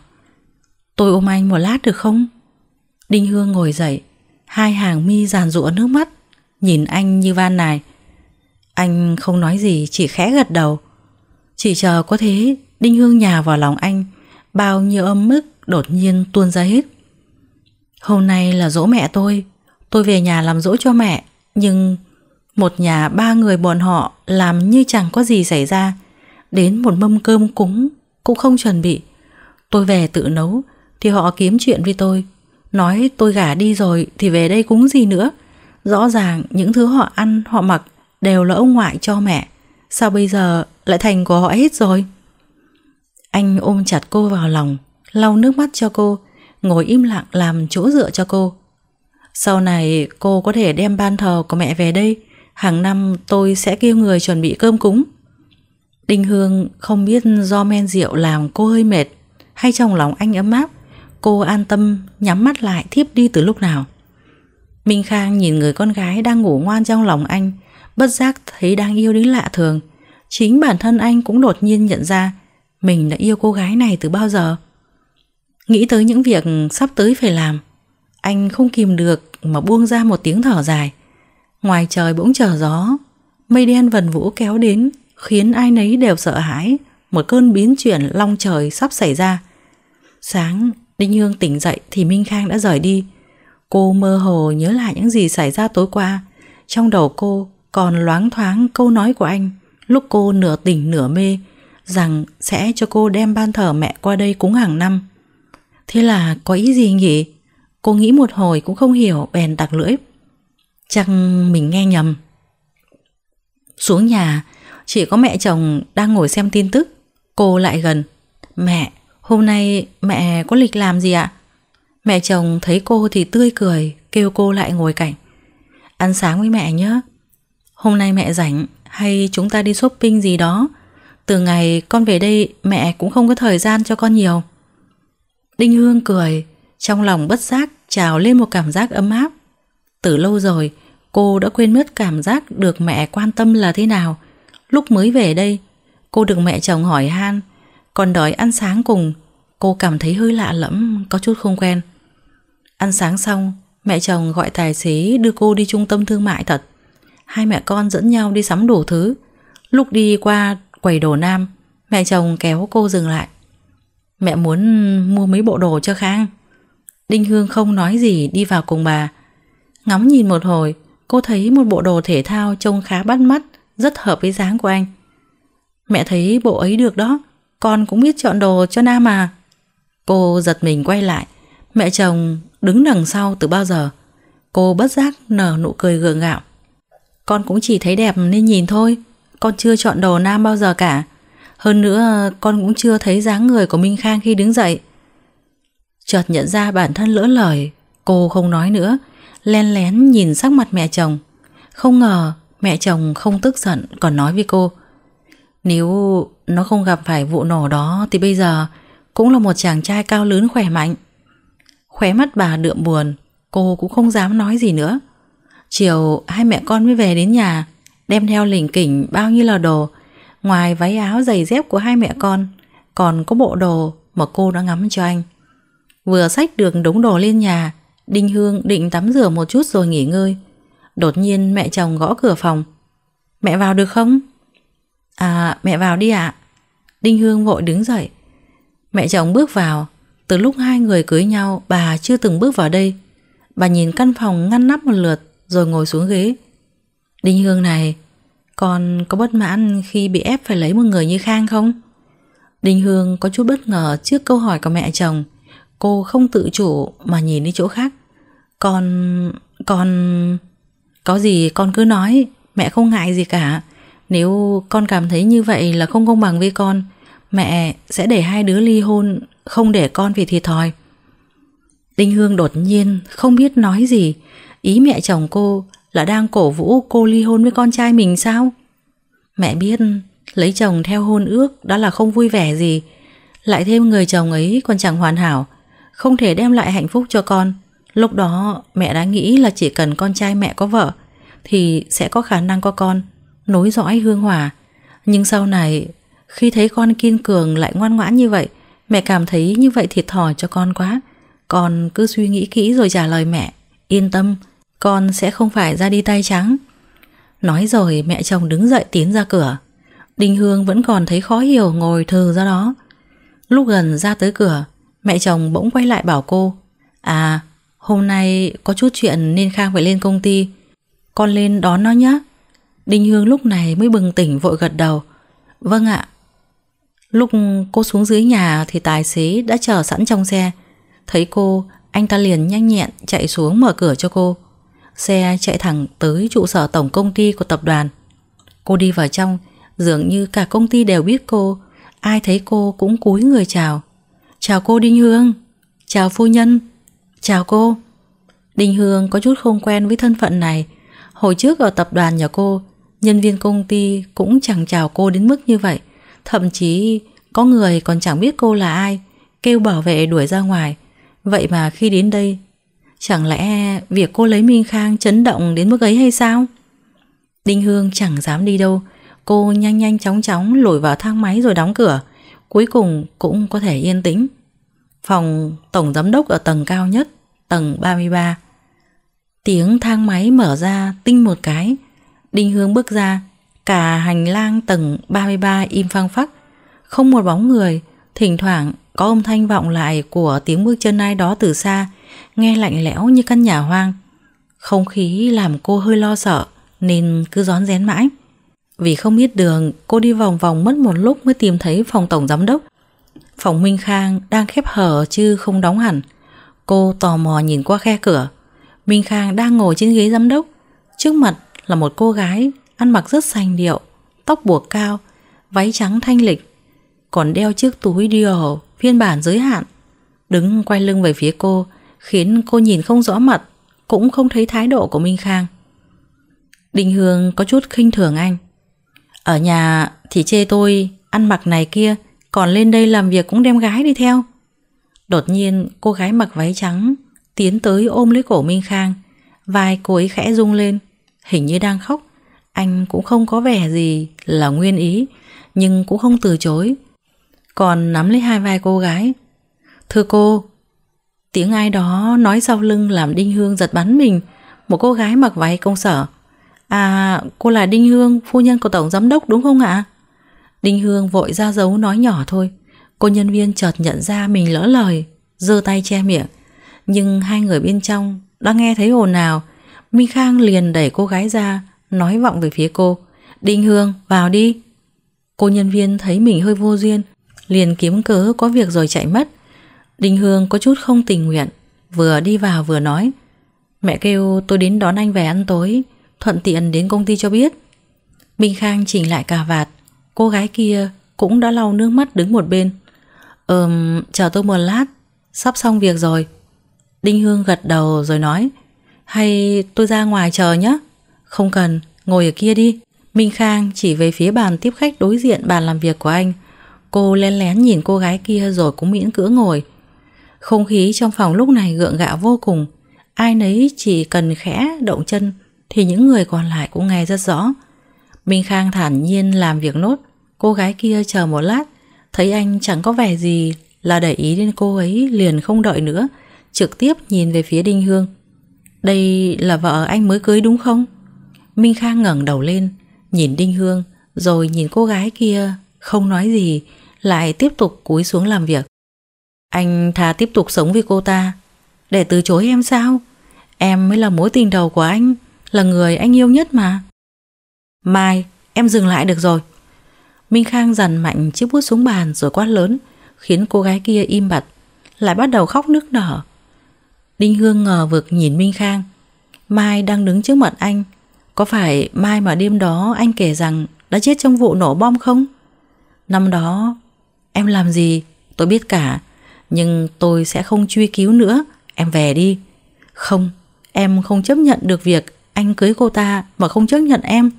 Tôi ôm anh một lát được không? Đinh Hương ngồi dậy, Hai hàng mi giàn rụa nước mắt Nhìn anh như van này Anh không nói gì chỉ khẽ gật đầu Chỉ chờ có thế Đinh Hương nhà vào lòng anh Bao nhiêu âm mức đột nhiên tuôn ra hết Hôm nay là dỗ mẹ tôi Tôi về nhà làm dỗ cho mẹ Nhưng một nhà ba người bọn họ Làm như chẳng có gì xảy ra Đến một mâm cơm cúng Cũng không chuẩn bị Tôi về tự nấu Thì họ kiếm chuyện với tôi Nói tôi gả đi rồi thì về đây cúng gì nữa. Rõ ràng những thứ họ ăn, họ mặc đều là ông ngoại cho mẹ. Sao bây giờ lại thành của họ hết rồi? Anh ôm chặt cô vào lòng, lau nước mắt cho cô, ngồi im lặng làm chỗ dựa cho cô. Sau này cô có thể đem ban thờ của mẹ về đây, hàng năm tôi sẽ kêu người chuẩn bị cơm cúng. Đinh Hương không biết do men rượu làm cô hơi mệt hay trong lòng anh ấm áp, Cô an tâm nhắm mắt lại thiếp đi từ lúc nào Minh Khang nhìn người con gái đang ngủ ngoan trong lòng anh Bất giác thấy đang yêu đến lạ thường Chính bản thân anh cũng đột nhiên nhận ra Mình đã yêu cô gái này từ bao giờ Nghĩ tới những việc sắp tới phải làm Anh không kìm được mà buông ra một tiếng thở dài Ngoài trời bỗng trở gió Mây đen vần vũ kéo đến Khiến ai nấy đều sợ hãi Một cơn biến chuyển long trời sắp xảy ra Sáng Đinh Hương tỉnh dậy thì Minh Khang đã rời đi. Cô mơ hồ nhớ lại những gì xảy ra tối qua. Trong đầu cô còn loáng thoáng câu nói của anh lúc cô nửa tỉnh nửa mê rằng sẽ cho cô đem ban thờ mẹ qua đây cúng hàng năm. Thế là có ý gì nhỉ? Cô nghĩ một hồi cũng không hiểu bèn tặc lưỡi. Chắc mình nghe nhầm. Xuống nhà, chỉ có mẹ chồng đang ngồi xem tin tức. Cô lại gần. Mẹ, Hôm nay mẹ có lịch làm gì ạ? Mẹ chồng thấy cô thì tươi cười, kêu cô lại ngồi cạnh. Ăn sáng với mẹ nhé. Hôm nay mẹ rảnh, hay chúng ta đi shopping gì đó. Từ ngày con về đây mẹ cũng không có thời gian cho con nhiều. Đinh Hương cười, trong lòng bất giác trào lên một cảm giác ấm áp. Từ lâu rồi, cô đã quên mất cảm giác được mẹ quan tâm là thế nào. Lúc mới về đây, cô được mẹ chồng hỏi han, còn đòi ăn sáng cùng. Cô cảm thấy hơi lạ lẫm, có chút không quen. Ăn sáng xong, mẹ chồng gọi tài xế đưa cô đi trung tâm thương mại thật. Hai mẹ con dẫn nhau đi sắm đủ thứ. Lúc đi qua quầy đồ nam, mẹ chồng kéo cô dừng lại. Mẹ muốn mua mấy bộ đồ cho Khang. Đinh Hương không nói gì đi vào cùng bà. Ngắm nhìn một hồi, cô thấy một bộ đồ thể thao trông khá bắt mắt, rất hợp với dáng của anh. Mẹ thấy bộ ấy được đó, con cũng biết chọn đồ cho Nam à? Cô giật mình quay lại, mẹ chồng đứng đằng sau từ bao giờ. Cô bất giác nở nụ cười gượng gạo. Con cũng chỉ thấy đẹp nên nhìn thôi, con chưa chọn đồ Nam bao giờ cả. Hơn nữa con cũng chưa thấy dáng người của Minh Khang khi đứng dậy. Chợt nhận ra bản thân lỡ lời, cô không nói nữa, len lén nhìn sắc mặt mẹ chồng. Không ngờ mẹ chồng không tức giận còn nói với cô – nếu nó không gặp phải vụ nổ đó thì bây giờ cũng là một chàng trai cao lớn khỏe mạnh. Khóe mắt bà đượm buồn, cô cũng không dám nói gì nữa. Chiều hai mẹ con mới về đến nhà, đem theo lỉnh kỉnh bao nhiêu là đồ, ngoài váy áo giày dép của hai mẹ con, còn có bộ đồ mà cô đã ngắm cho anh. Vừa xách được đống đồ lên nhà, Đinh Hương định tắm rửa một chút rồi nghỉ ngơi. Đột nhiên mẹ chồng gõ cửa phòng. Mẹ vào được không? À mẹ vào đi ạ à. Đinh Hương vội đứng dậy Mẹ chồng bước vào Từ lúc hai người cưới nhau bà chưa từng bước vào đây Bà nhìn căn phòng ngăn nắp một lượt Rồi ngồi xuống ghế Đinh Hương này Con có bất mãn khi bị ép phải lấy một người như Khang không? Đinh Hương có chút bất ngờ trước câu hỏi của mẹ chồng Cô không tự chủ mà nhìn đi chỗ khác Con... con... Có gì con cứ nói Mẹ không ngại gì cả nếu con cảm thấy như vậy là không công bằng với con, mẹ sẽ để hai đứa ly hôn, không để con vì thiệt thòi. Đinh Hương đột nhiên không biết nói gì, ý mẹ chồng cô là đang cổ vũ cô ly hôn với con trai mình sao? Mẹ biết lấy chồng theo hôn ước đó là không vui vẻ gì, lại thêm người chồng ấy còn chẳng hoàn hảo, không thể đem lại hạnh phúc cho con. Lúc đó mẹ đã nghĩ là chỉ cần con trai mẹ có vợ thì sẽ có khả năng có con nối dõi hương hòa Nhưng sau này, khi thấy con kiên cường lại ngoan ngoãn như vậy, mẹ cảm thấy như vậy thiệt thòi cho con quá. Con cứ suy nghĩ kỹ rồi trả lời mẹ. Yên tâm, con sẽ không phải ra đi tay trắng. Nói rồi mẹ chồng đứng dậy tiến ra cửa. Đình Hương vẫn còn thấy khó hiểu ngồi thừ ra đó. Lúc gần ra tới cửa, mẹ chồng bỗng quay lại bảo cô À, hôm nay có chút chuyện nên Khang phải lên công ty. Con lên đón nó nhé. Đinh Hương lúc này mới bừng tỉnh vội gật đầu Vâng ạ Lúc cô xuống dưới nhà thì tài xế đã chờ sẵn trong xe Thấy cô, anh ta liền nhanh nhẹn chạy xuống mở cửa cho cô Xe chạy thẳng tới trụ sở tổng công ty của tập đoàn Cô đi vào trong, dường như cả công ty đều biết cô Ai thấy cô cũng cúi người chào Chào cô Đinh Hương Chào phu nhân Chào cô Đinh Hương có chút không quen với thân phận này Hồi trước ở tập đoàn nhà cô nhân viên công ty cũng chẳng chào cô đến mức như vậy. Thậm chí có người còn chẳng biết cô là ai, kêu bảo vệ đuổi ra ngoài. Vậy mà khi đến đây, chẳng lẽ việc cô lấy Minh Khang chấn động đến mức ấy hay sao? Đinh Hương chẳng dám đi đâu, cô nhanh nhanh chóng chóng lủi vào thang máy rồi đóng cửa, cuối cùng cũng có thể yên tĩnh. Phòng tổng giám đốc ở tầng cao nhất, tầng 33. Tiếng thang máy mở ra tinh một cái, Đinh Hướng bước ra, cả hành lang tầng 33 im phăng phắc, không một bóng người, thỉnh thoảng có âm thanh vọng lại của tiếng bước chân ai đó từ xa, nghe lạnh lẽo như căn nhà hoang. Không khí làm cô hơi lo sợ nên cứ rón rén mãi. Vì không biết đường, cô đi vòng vòng mất một lúc mới tìm thấy phòng tổng giám đốc. Phòng Minh Khang đang khép hở chứ không đóng hẳn. Cô tò mò nhìn qua khe cửa. Minh Khang đang ngồi trên ghế giám đốc. Trước mặt là một cô gái ăn mặc rất sành điệu, tóc buộc cao, váy trắng thanh lịch, còn đeo chiếc túi Dior phiên bản giới hạn. Đứng quay lưng về phía cô, khiến cô nhìn không rõ mặt, cũng không thấy thái độ của Minh Khang. Đình Hương có chút khinh thường anh. Ở nhà thì chê tôi ăn mặc này kia, còn lên đây làm việc cũng đem gái đi theo. Đột nhiên cô gái mặc váy trắng tiến tới ôm lấy cổ Minh Khang, vai cô ấy khẽ rung lên hình như đang khóc Anh cũng không có vẻ gì là nguyên ý Nhưng cũng không từ chối Còn nắm lấy hai vai cô gái Thưa cô Tiếng ai đó nói sau lưng làm Đinh Hương giật bắn mình Một cô gái mặc váy công sở À cô là Đinh Hương Phu nhân của Tổng Giám Đốc đúng không ạ Đinh Hương vội ra dấu nói nhỏ thôi Cô nhân viên chợt nhận ra mình lỡ lời giơ tay che miệng Nhưng hai người bên trong đã nghe thấy ồn nào Minh Khang liền đẩy cô gái ra, nói vọng về phía cô. Đinh Hương, vào đi. Cô nhân viên thấy mình hơi vô duyên, liền kiếm cớ có việc rồi chạy mất. Đinh Hương có chút không tình nguyện, vừa đi vào vừa nói. Mẹ kêu tôi đến đón anh về ăn tối, thuận tiện đến công ty cho biết. Minh Khang chỉnh lại cà vạt, cô gái kia cũng đã lau nước mắt đứng một bên. Ừm, chờ tôi một lát, sắp xong việc rồi. Đinh Hương gật đầu rồi nói. Hay tôi ra ngoài chờ nhé Không cần, ngồi ở kia đi Minh Khang chỉ về phía bàn tiếp khách đối diện bàn làm việc của anh Cô lén lén nhìn cô gái kia rồi cũng miễn cưỡng ngồi Không khí trong phòng lúc này gượng gạo vô cùng Ai nấy chỉ cần khẽ động chân Thì những người còn lại cũng nghe rất rõ Minh Khang thản nhiên làm việc nốt Cô gái kia chờ một lát Thấy anh chẳng có vẻ gì là để ý đến cô ấy liền không đợi nữa Trực tiếp nhìn về phía Đinh Hương đây là vợ anh mới cưới đúng không? Minh Khang ngẩng đầu lên, nhìn Đinh Hương, rồi nhìn cô gái kia, không nói gì, lại tiếp tục cúi xuống làm việc. Anh thà tiếp tục sống với cô ta, để từ chối em sao? Em mới là mối tình đầu của anh, là người anh yêu nhất mà. Mai, em dừng lại được rồi. Minh Khang dằn mạnh chiếc bút xuống bàn rồi quát lớn, khiến cô gái kia im bặt, lại bắt đầu khóc nức nở. Đinh Hương ngờ vực nhìn Minh Khang Mai đang đứng trước mặt anh Có phải Mai mà đêm đó anh kể rằng Đã chết trong vụ nổ bom không? Năm đó Em làm gì? Tôi biết cả Nhưng tôi sẽ không truy cứu nữa Em về đi Không, em không chấp nhận được việc Anh cưới cô ta mà không chấp nhận em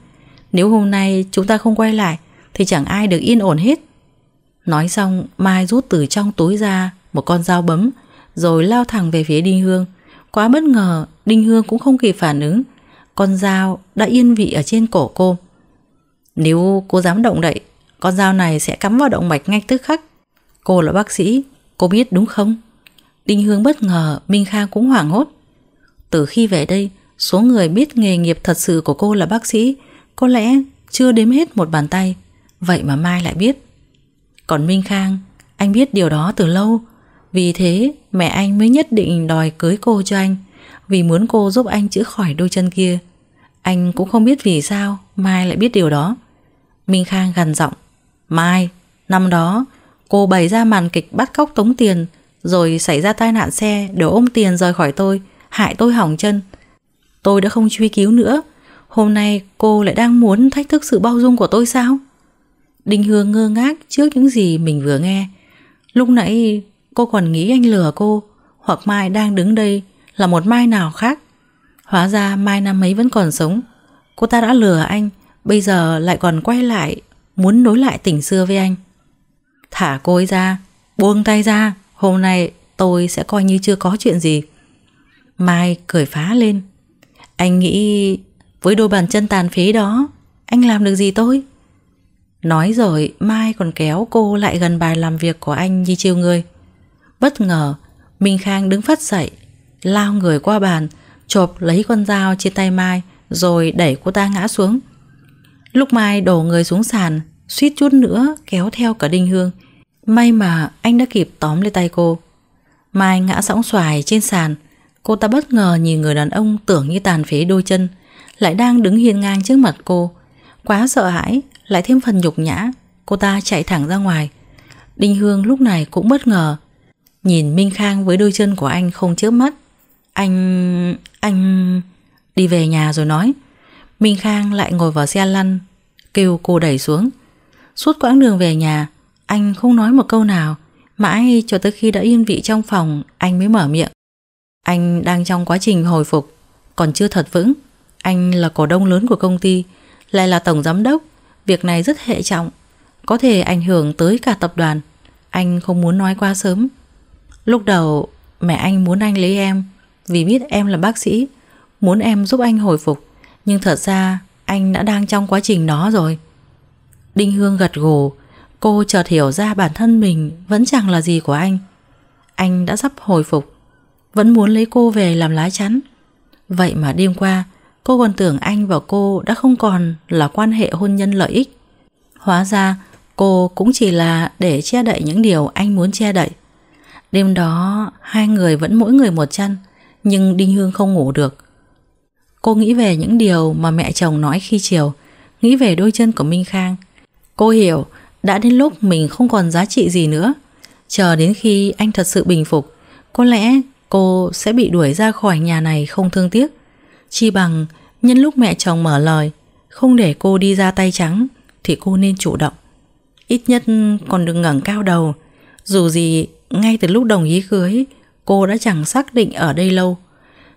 Nếu hôm nay chúng ta không quay lại Thì chẳng ai được yên ổn hết Nói xong Mai rút từ trong túi ra Một con dao bấm rồi lao thẳng về phía Đinh Hương. Quá bất ngờ, Đinh Hương cũng không kịp phản ứng. Con dao đã yên vị ở trên cổ cô. Nếu cô dám động đậy, con dao này sẽ cắm vào động mạch ngay tức khắc. Cô là bác sĩ, cô biết đúng không? Đinh Hương bất ngờ, Minh Khang cũng hoảng hốt. Từ khi về đây, số người biết nghề nghiệp thật sự của cô là bác sĩ có lẽ chưa đếm hết một bàn tay. Vậy mà Mai lại biết. Còn Minh Khang, anh biết điều đó từ lâu, vì thế, mẹ anh mới nhất định đòi cưới cô cho anh vì muốn cô giúp anh chữa khỏi đôi chân kia. Anh cũng không biết vì sao Mai lại biết điều đó. Minh Khang gằn giọng. Mai, năm đó, cô bày ra màn kịch bắt cóc tống tiền rồi xảy ra tai nạn xe đều ôm tiền rời khỏi tôi, hại tôi hỏng chân. Tôi đã không truy cứu nữa. Hôm nay cô lại đang muốn thách thức sự bao dung của tôi sao? đinh Hương ngơ ngác trước những gì mình vừa nghe. Lúc nãy Cô còn nghĩ anh lừa cô Hoặc Mai đang đứng đây Là một Mai nào khác Hóa ra Mai năm ấy vẫn còn sống Cô ta đã lừa anh Bây giờ lại còn quay lại Muốn nối lại tình xưa với anh Thả cô ấy ra Buông tay ra Hôm nay tôi sẽ coi như chưa có chuyện gì Mai cười phá lên Anh nghĩ Với đôi bàn chân tàn phế đó Anh làm được gì tôi Nói rồi Mai còn kéo cô lại gần bài làm việc của anh như chiều người Bất ngờ, Minh Khang đứng phát dậy, lao người qua bàn, chộp lấy con dao trên tay Mai rồi đẩy cô ta ngã xuống. Lúc Mai đổ người xuống sàn, suýt chút nữa kéo theo cả Đinh Hương. May mà anh đã kịp tóm lấy tay cô. Mai ngã sõng xoài trên sàn, cô ta bất ngờ nhìn người đàn ông tưởng như tàn phế đôi chân, lại đang đứng hiên ngang trước mặt cô. Quá sợ hãi, lại thêm phần nhục nhã, cô ta chạy thẳng ra ngoài. Đinh Hương lúc này cũng bất ngờ, Nhìn Minh Khang với đôi chân của anh không chớp mắt Anh... anh... Đi về nhà rồi nói Minh Khang lại ngồi vào xe lăn Kêu cô đẩy xuống Suốt quãng đường về nhà Anh không nói một câu nào Mãi cho tới khi đã yên vị trong phòng Anh mới mở miệng Anh đang trong quá trình hồi phục Còn chưa thật vững Anh là cổ đông lớn của công ty Lại là tổng giám đốc Việc này rất hệ trọng Có thể ảnh hưởng tới cả tập đoàn Anh không muốn nói quá sớm Lúc đầu mẹ anh muốn anh lấy em vì biết em là bác sĩ, muốn em giúp anh hồi phục, nhưng thật ra anh đã đang trong quá trình đó rồi. Đinh Hương gật gù, cô chợt hiểu ra bản thân mình vẫn chẳng là gì của anh. Anh đã sắp hồi phục, vẫn muốn lấy cô về làm lá chắn. Vậy mà đêm qua, cô còn tưởng anh và cô đã không còn là quan hệ hôn nhân lợi ích. Hóa ra, cô cũng chỉ là để che đậy những điều anh muốn che đậy. Đêm đó hai người vẫn mỗi người một chân Nhưng Đinh Hương không ngủ được Cô nghĩ về những điều mà mẹ chồng nói khi chiều Nghĩ về đôi chân của Minh Khang Cô hiểu đã đến lúc mình không còn giá trị gì nữa Chờ đến khi anh thật sự bình phục Có lẽ cô sẽ bị đuổi ra khỏi nhà này không thương tiếc Chi bằng nhân lúc mẹ chồng mở lời Không để cô đi ra tay trắng Thì cô nên chủ động Ít nhất còn đừng ngẩng cao đầu dù gì, ngay từ lúc đồng ý cưới, cô đã chẳng xác định ở đây lâu.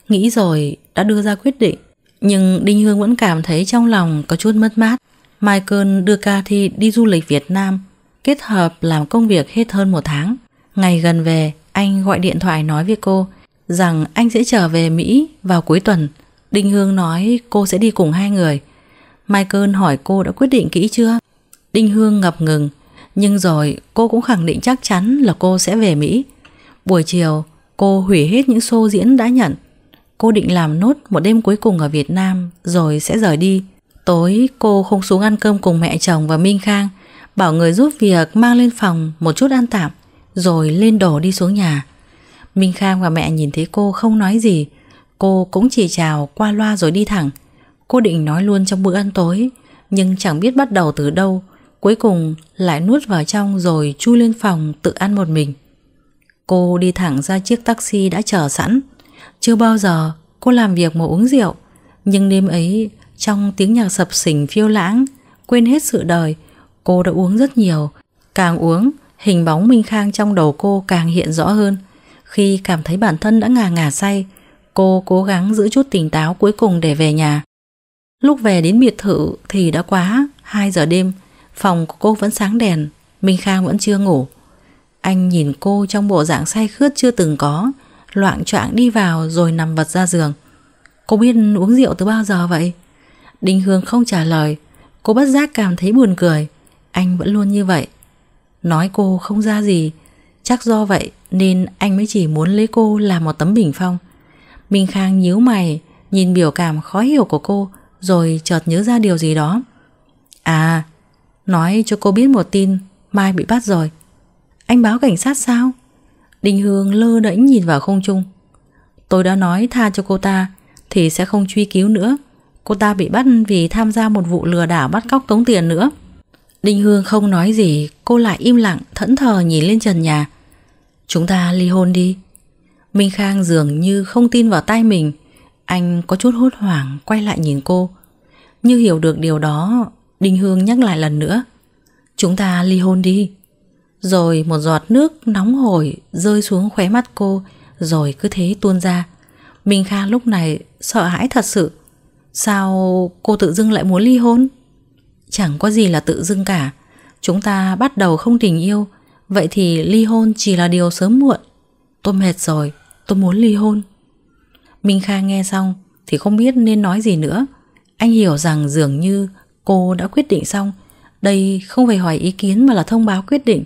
Nghĩ rồi, đã đưa ra quyết định. Nhưng Đinh Hương vẫn cảm thấy trong lòng có chút mất mát. Michael đưa Cathy đi du lịch Việt Nam, kết hợp làm công việc hết hơn một tháng. Ngày gần về, anh gọi điện thoại nói với cô rằng anh sẽ trở về Mỹ vào cuối tuần. Đinh Hương nói cô sẽ đi cùng hai người. Michael hỏi cô đã quyết định kỹ chưa? Đinh Hương ngập ngừng nhưng rồi cô cũng khẳng định chắc chắn là cô sẽ về Mỹ. Buổi chiều, cô hủy hết những show diễn đã nhận. Cô định làm nốt một đêm cuối cùng ở Việt Nam rồi sẽ rời đi. Tối cô không xuống ăn cơm cùng mẹ chồng và Minh Khang, bảo người giúp việc mang lên phòng một chút ăn tạm, rồi lên đồ đi xuống nhà. Minh Khang và mẹ nhìn thấy cô không nói gì, cô cũng chỉ chào qua loa rồi đi thẳng. Cô định nói luôn trong bữa ăn tối, nhưng chẳng biết bắt đầu từ đâu Cuối cùng lại nuốt vào trong rồi chui lên phòng tự ăn một mình Cô đi thẳng ra chiếc taxi đã chờ sẵn Chưa bao giờ cô làm việc mà uống rượu Nhưng đêm ấy trong tiếng nhạc sập sình phiêu lãng Quên hết sự đời Cô đã uống rất nhiều Càng uống hình bóng Minh Khang trong đầu cô càng hiện rõ hơn Khi cảm thấy bản thân đã ngà ngà say Cô cố gắng giữ chút tỉnh táo cuối cùng để về nhà Lúc về đến biệt thự thì đã quá 2 giờ đêm Phòng của cô vẫn sáng đèn, Minh Khang vẫn chưa ngủ. Anh nhìn cô trong bộ dạng say khướt chưa từng có, loạn choạng đi vào rồi nằm vật ra giường. Cô biết uống rượu từ bao giờ vậy? Đinh Hương không trả lời, cô bất giác cảm thấy buồn cười. Anh vẫn luôn như vậy. Nói cô không ra gì, chắc do vậy nên anh mới chỉ muốn lấy cô làm một tấm bình phong. Minh Khang nhíu mày, nhìn biểu cảm khó hiểu của cô rồi chợt nhớ ra điều gì đó. À, Nói cho cô biết một tin Mai bị bắt rồi Anh báo cảnh sát sao Đình Hương lơ đễnh nhìn vào không trung Tôi đã nói tha cho cô ta Thì sẽ không truy cứu nữa Cô ta bị bắt vì tham gia một vụ lừa đảo bắt cóc tống tiền nữa Đinh Hương không nói gì Cô lại im lặng thẫn thờ nhìn lên trần nhà Chúng ta ly hôn đi Minh Khang dường như không tin vào tay mình Anh có chút hốt hoảng quay lại nhìn cô Như hiểu được điều đó Đinh Hương nhắc lại lần nữa Chúng ta ly hôn đi Rồi một giọt nước nóng hổi Rơi xuống khóe mắt cô Rồi cứ thế tuôn ra Minh Kha lúc này sợ hãi thật sự Sao cô tự dưng lại muốn ly hôn Chẳng có gì là tự dưng cả Chúng ta bắt đầu không tình yêu Vậy thì ly hôn chỉ là điều sớm muộn Tôi mệt rồi Tôi muốn ly hôn Minh Kha nghe xong Thì không biết nên nói gì nữa Anh hiểu rằng dường như Cô đã quyết định xong Đây không phải hỏi ý kiến mà là thông báo quyết định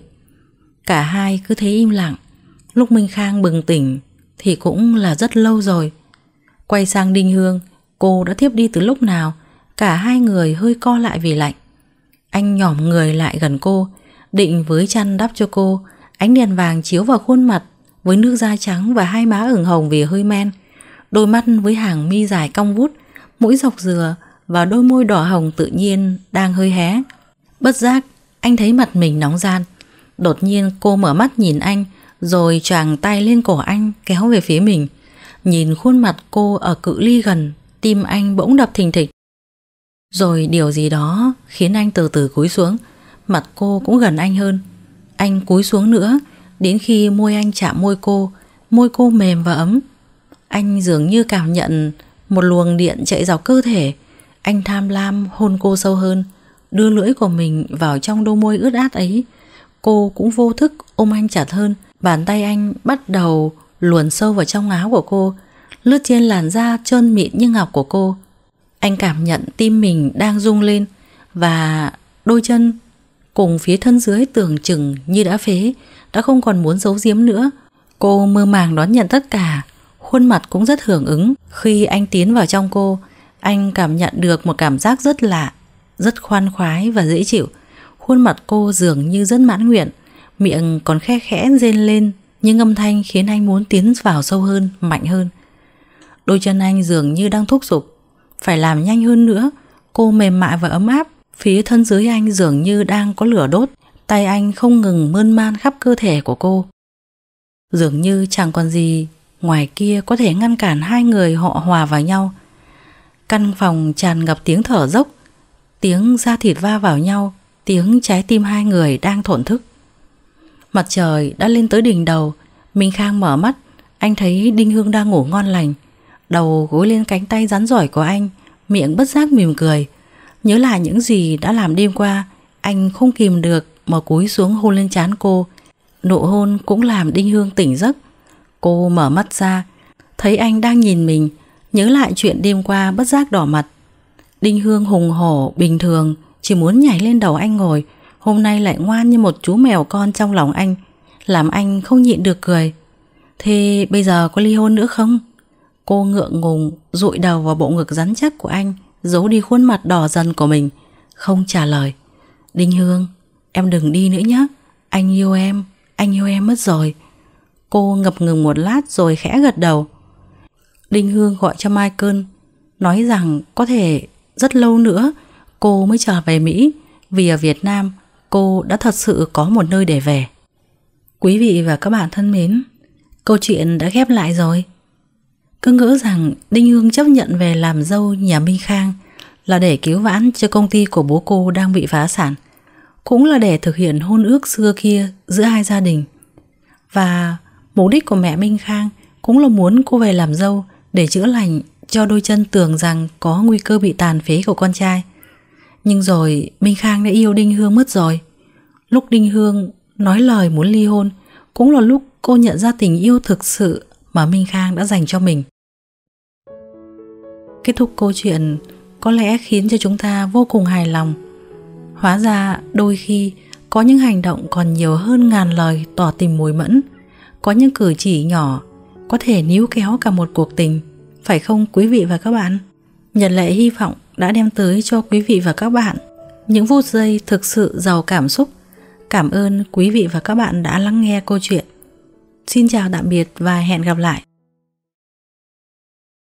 Cả hai cứ thế im lặng Lúc Minh Khang bừng tỉnh Thì cũng là rất lâu rồi Quay sang Đinh Hương Cô đã thiếp đi từ lúc nào Cả hai người hơi co lại vì lạnh Anh nhỏm người lại gần cô Định với chăn đắp cho cô Ánh đèn vàng chiếu vào khuôn mặt Với nước da trắng và hai má ửng hồng vì hơi men Đôi mắt với hàng mi dài cong vút Mũi dọc dừa và đôi môi đỏ hồng tự nhiên đang hơi hé. Bất giác, anh thấy mặt mình nóng gian. Đột nhiên cô mở mắt nhìn anh, rồi tràng tay lên cổ anh kéo về phía mình. Nhìn khuôn mặt cô ở cự ly gần, tim anh bỗng đập thình thịch. Rồi điều gì đó khiến anh từ từ cúi xuống, mặt cô cũng gần anh hơn. Anh cúi xuống nữa, đến khi môi anh chạm môi cô, môi cô mềm và ấm. Anh dường như cảm nhận một luồng điện chạy dọc cơ thể, anh tham lam hôn cô sâu hơn Đưa lưỡi của mình vào trong đôi môi ướt át ấy Cô cũng vô thức ôm anh chặt hơn Bàn tay anh bắt đầu luồn sâu vào trong áo của cô Lướt trên làn da trơn mịn như ngọc của cô Anh cảm nhận tim mình đang rung lên Và đôi chân cùng phía thân dưới tưởng chừng như đã phế Đã không còn muốn giấu giếm nữa Cô mơ màng đón nhận tất cả Khuôn mặt cũng rất hưởng ứng khi anh tiến vào trong cô anh cảm nhận được một cảm giác rất lạ, rất khoan khoái và dễ chịu. Khuôn mặt cô dường như rất mãn nguyện, miệng còn khe khẽ rên lên, những âm thanh khiến anh muốn tiến vào sâu hơn, mạnh hơn. Đôi chân anh dường như đang thúc giục, phải làm nhanh hơn nữa. Cô mềm mại và ấm áp, phía thân dưới anh dường như đang có lửa đốt, tay anh không ngừng mơn man khắp cơ thể của cô. Dường như chẳng còn gì ngoài kia có thể ngăn cản hai người họ hòa vào nhau. Căn phòng tràn ngập tiếng thở dốc, tiếng da thịt va vào nhau, tiếng trái tim hai người đang thổn thức. Mặt trời đã lên tới đỉnh đầu, Minh Khang mở mắt, anh thấy Đinh Hương đang ngủ ngon lành, đầu gối lên cánh tay rắn rỏi của anh, miệng bất giác mỉm cười. Nhớ lại những gì đã làm đêm qua, anh không kìm được mà cúi xuống hôn lên trán cô. Nụ hôn cũng làm Đinh Hương tỉnh giấc. Cô mở mắt ra, thấy anh đang nhìn mình, Nhớ lại chuyện đêm qua bất giác đỏ mặt Đinh Hương hùng hổ bình thường Chỉ muốn nhảy lên đầu anh ngồi Hôm nay lại ngoan như một chú mèo con trong lòng anh Làm anh không nhịn được cười Thế bây giờ có ly hôn nữa không? Cô ngượng ngùng Rụi đầu vào bộ ngực rắn chắc của anh Giấu đi khuôn mặt đỏ dần của mình Không trả lời Đinh Hương Em đừng đi nữa nhé Anh yêu em Anh yêu em mất rồi Cô ngập ngừng một lát rồi khẽ gật đầu Đinh Hương gọi cho Michael, nói rằng có thể rất lâu nữa cô mới trở về Mỹ vì ở Việt Nam cô đã thật sự có một nơi để về. Quý vị và các bạn thân mến, câu chuyện đã khép lại rồi. Cứ ngỡ rằng Đinh Hương chấp nhận về làm dâu nhà Minh Khang là để cứu vãn cho công ty của bố cô đang bị phá sản, cũng là để thực hiện hôn ước xưa kia giữa hai gia đình. Và mục đích của mẹ Minh Khang cũng là muốn cô về làm dâu để chữa lành cho đôi chân tưởng rằng có nguy cơ bị tàn phế của con trai. Nhưng rồi Minh Khang đã yêu Đinh Hương mất rồi. Lúc Đinh Hương nói lời muốn ly hôn cũng là lúc cô nhận ra tình yêu thực sự mà Minh Khang đã dành cho mình. Kết thúc câu chuyện có lẽ khiến cho chúng ta vô cùng hài lòng. Hóa ra đôi khi có những hành động còn nhiều hơn ngàn lời tỏ tình mùi mẫn, có những cử chỉ nhỏ có thể níu kéo cả một cuộc tình phải không quý vị và các bạn? Nhật Lệ hy vọng đã đem tới cho quý vị và các bạn những phút giây thực sự giàu cảm xúc. Cảm ơn quý vị và các bạn đã lắng nghe câu chuyện. Xin chào tạm biệt và hẹn gặp lại.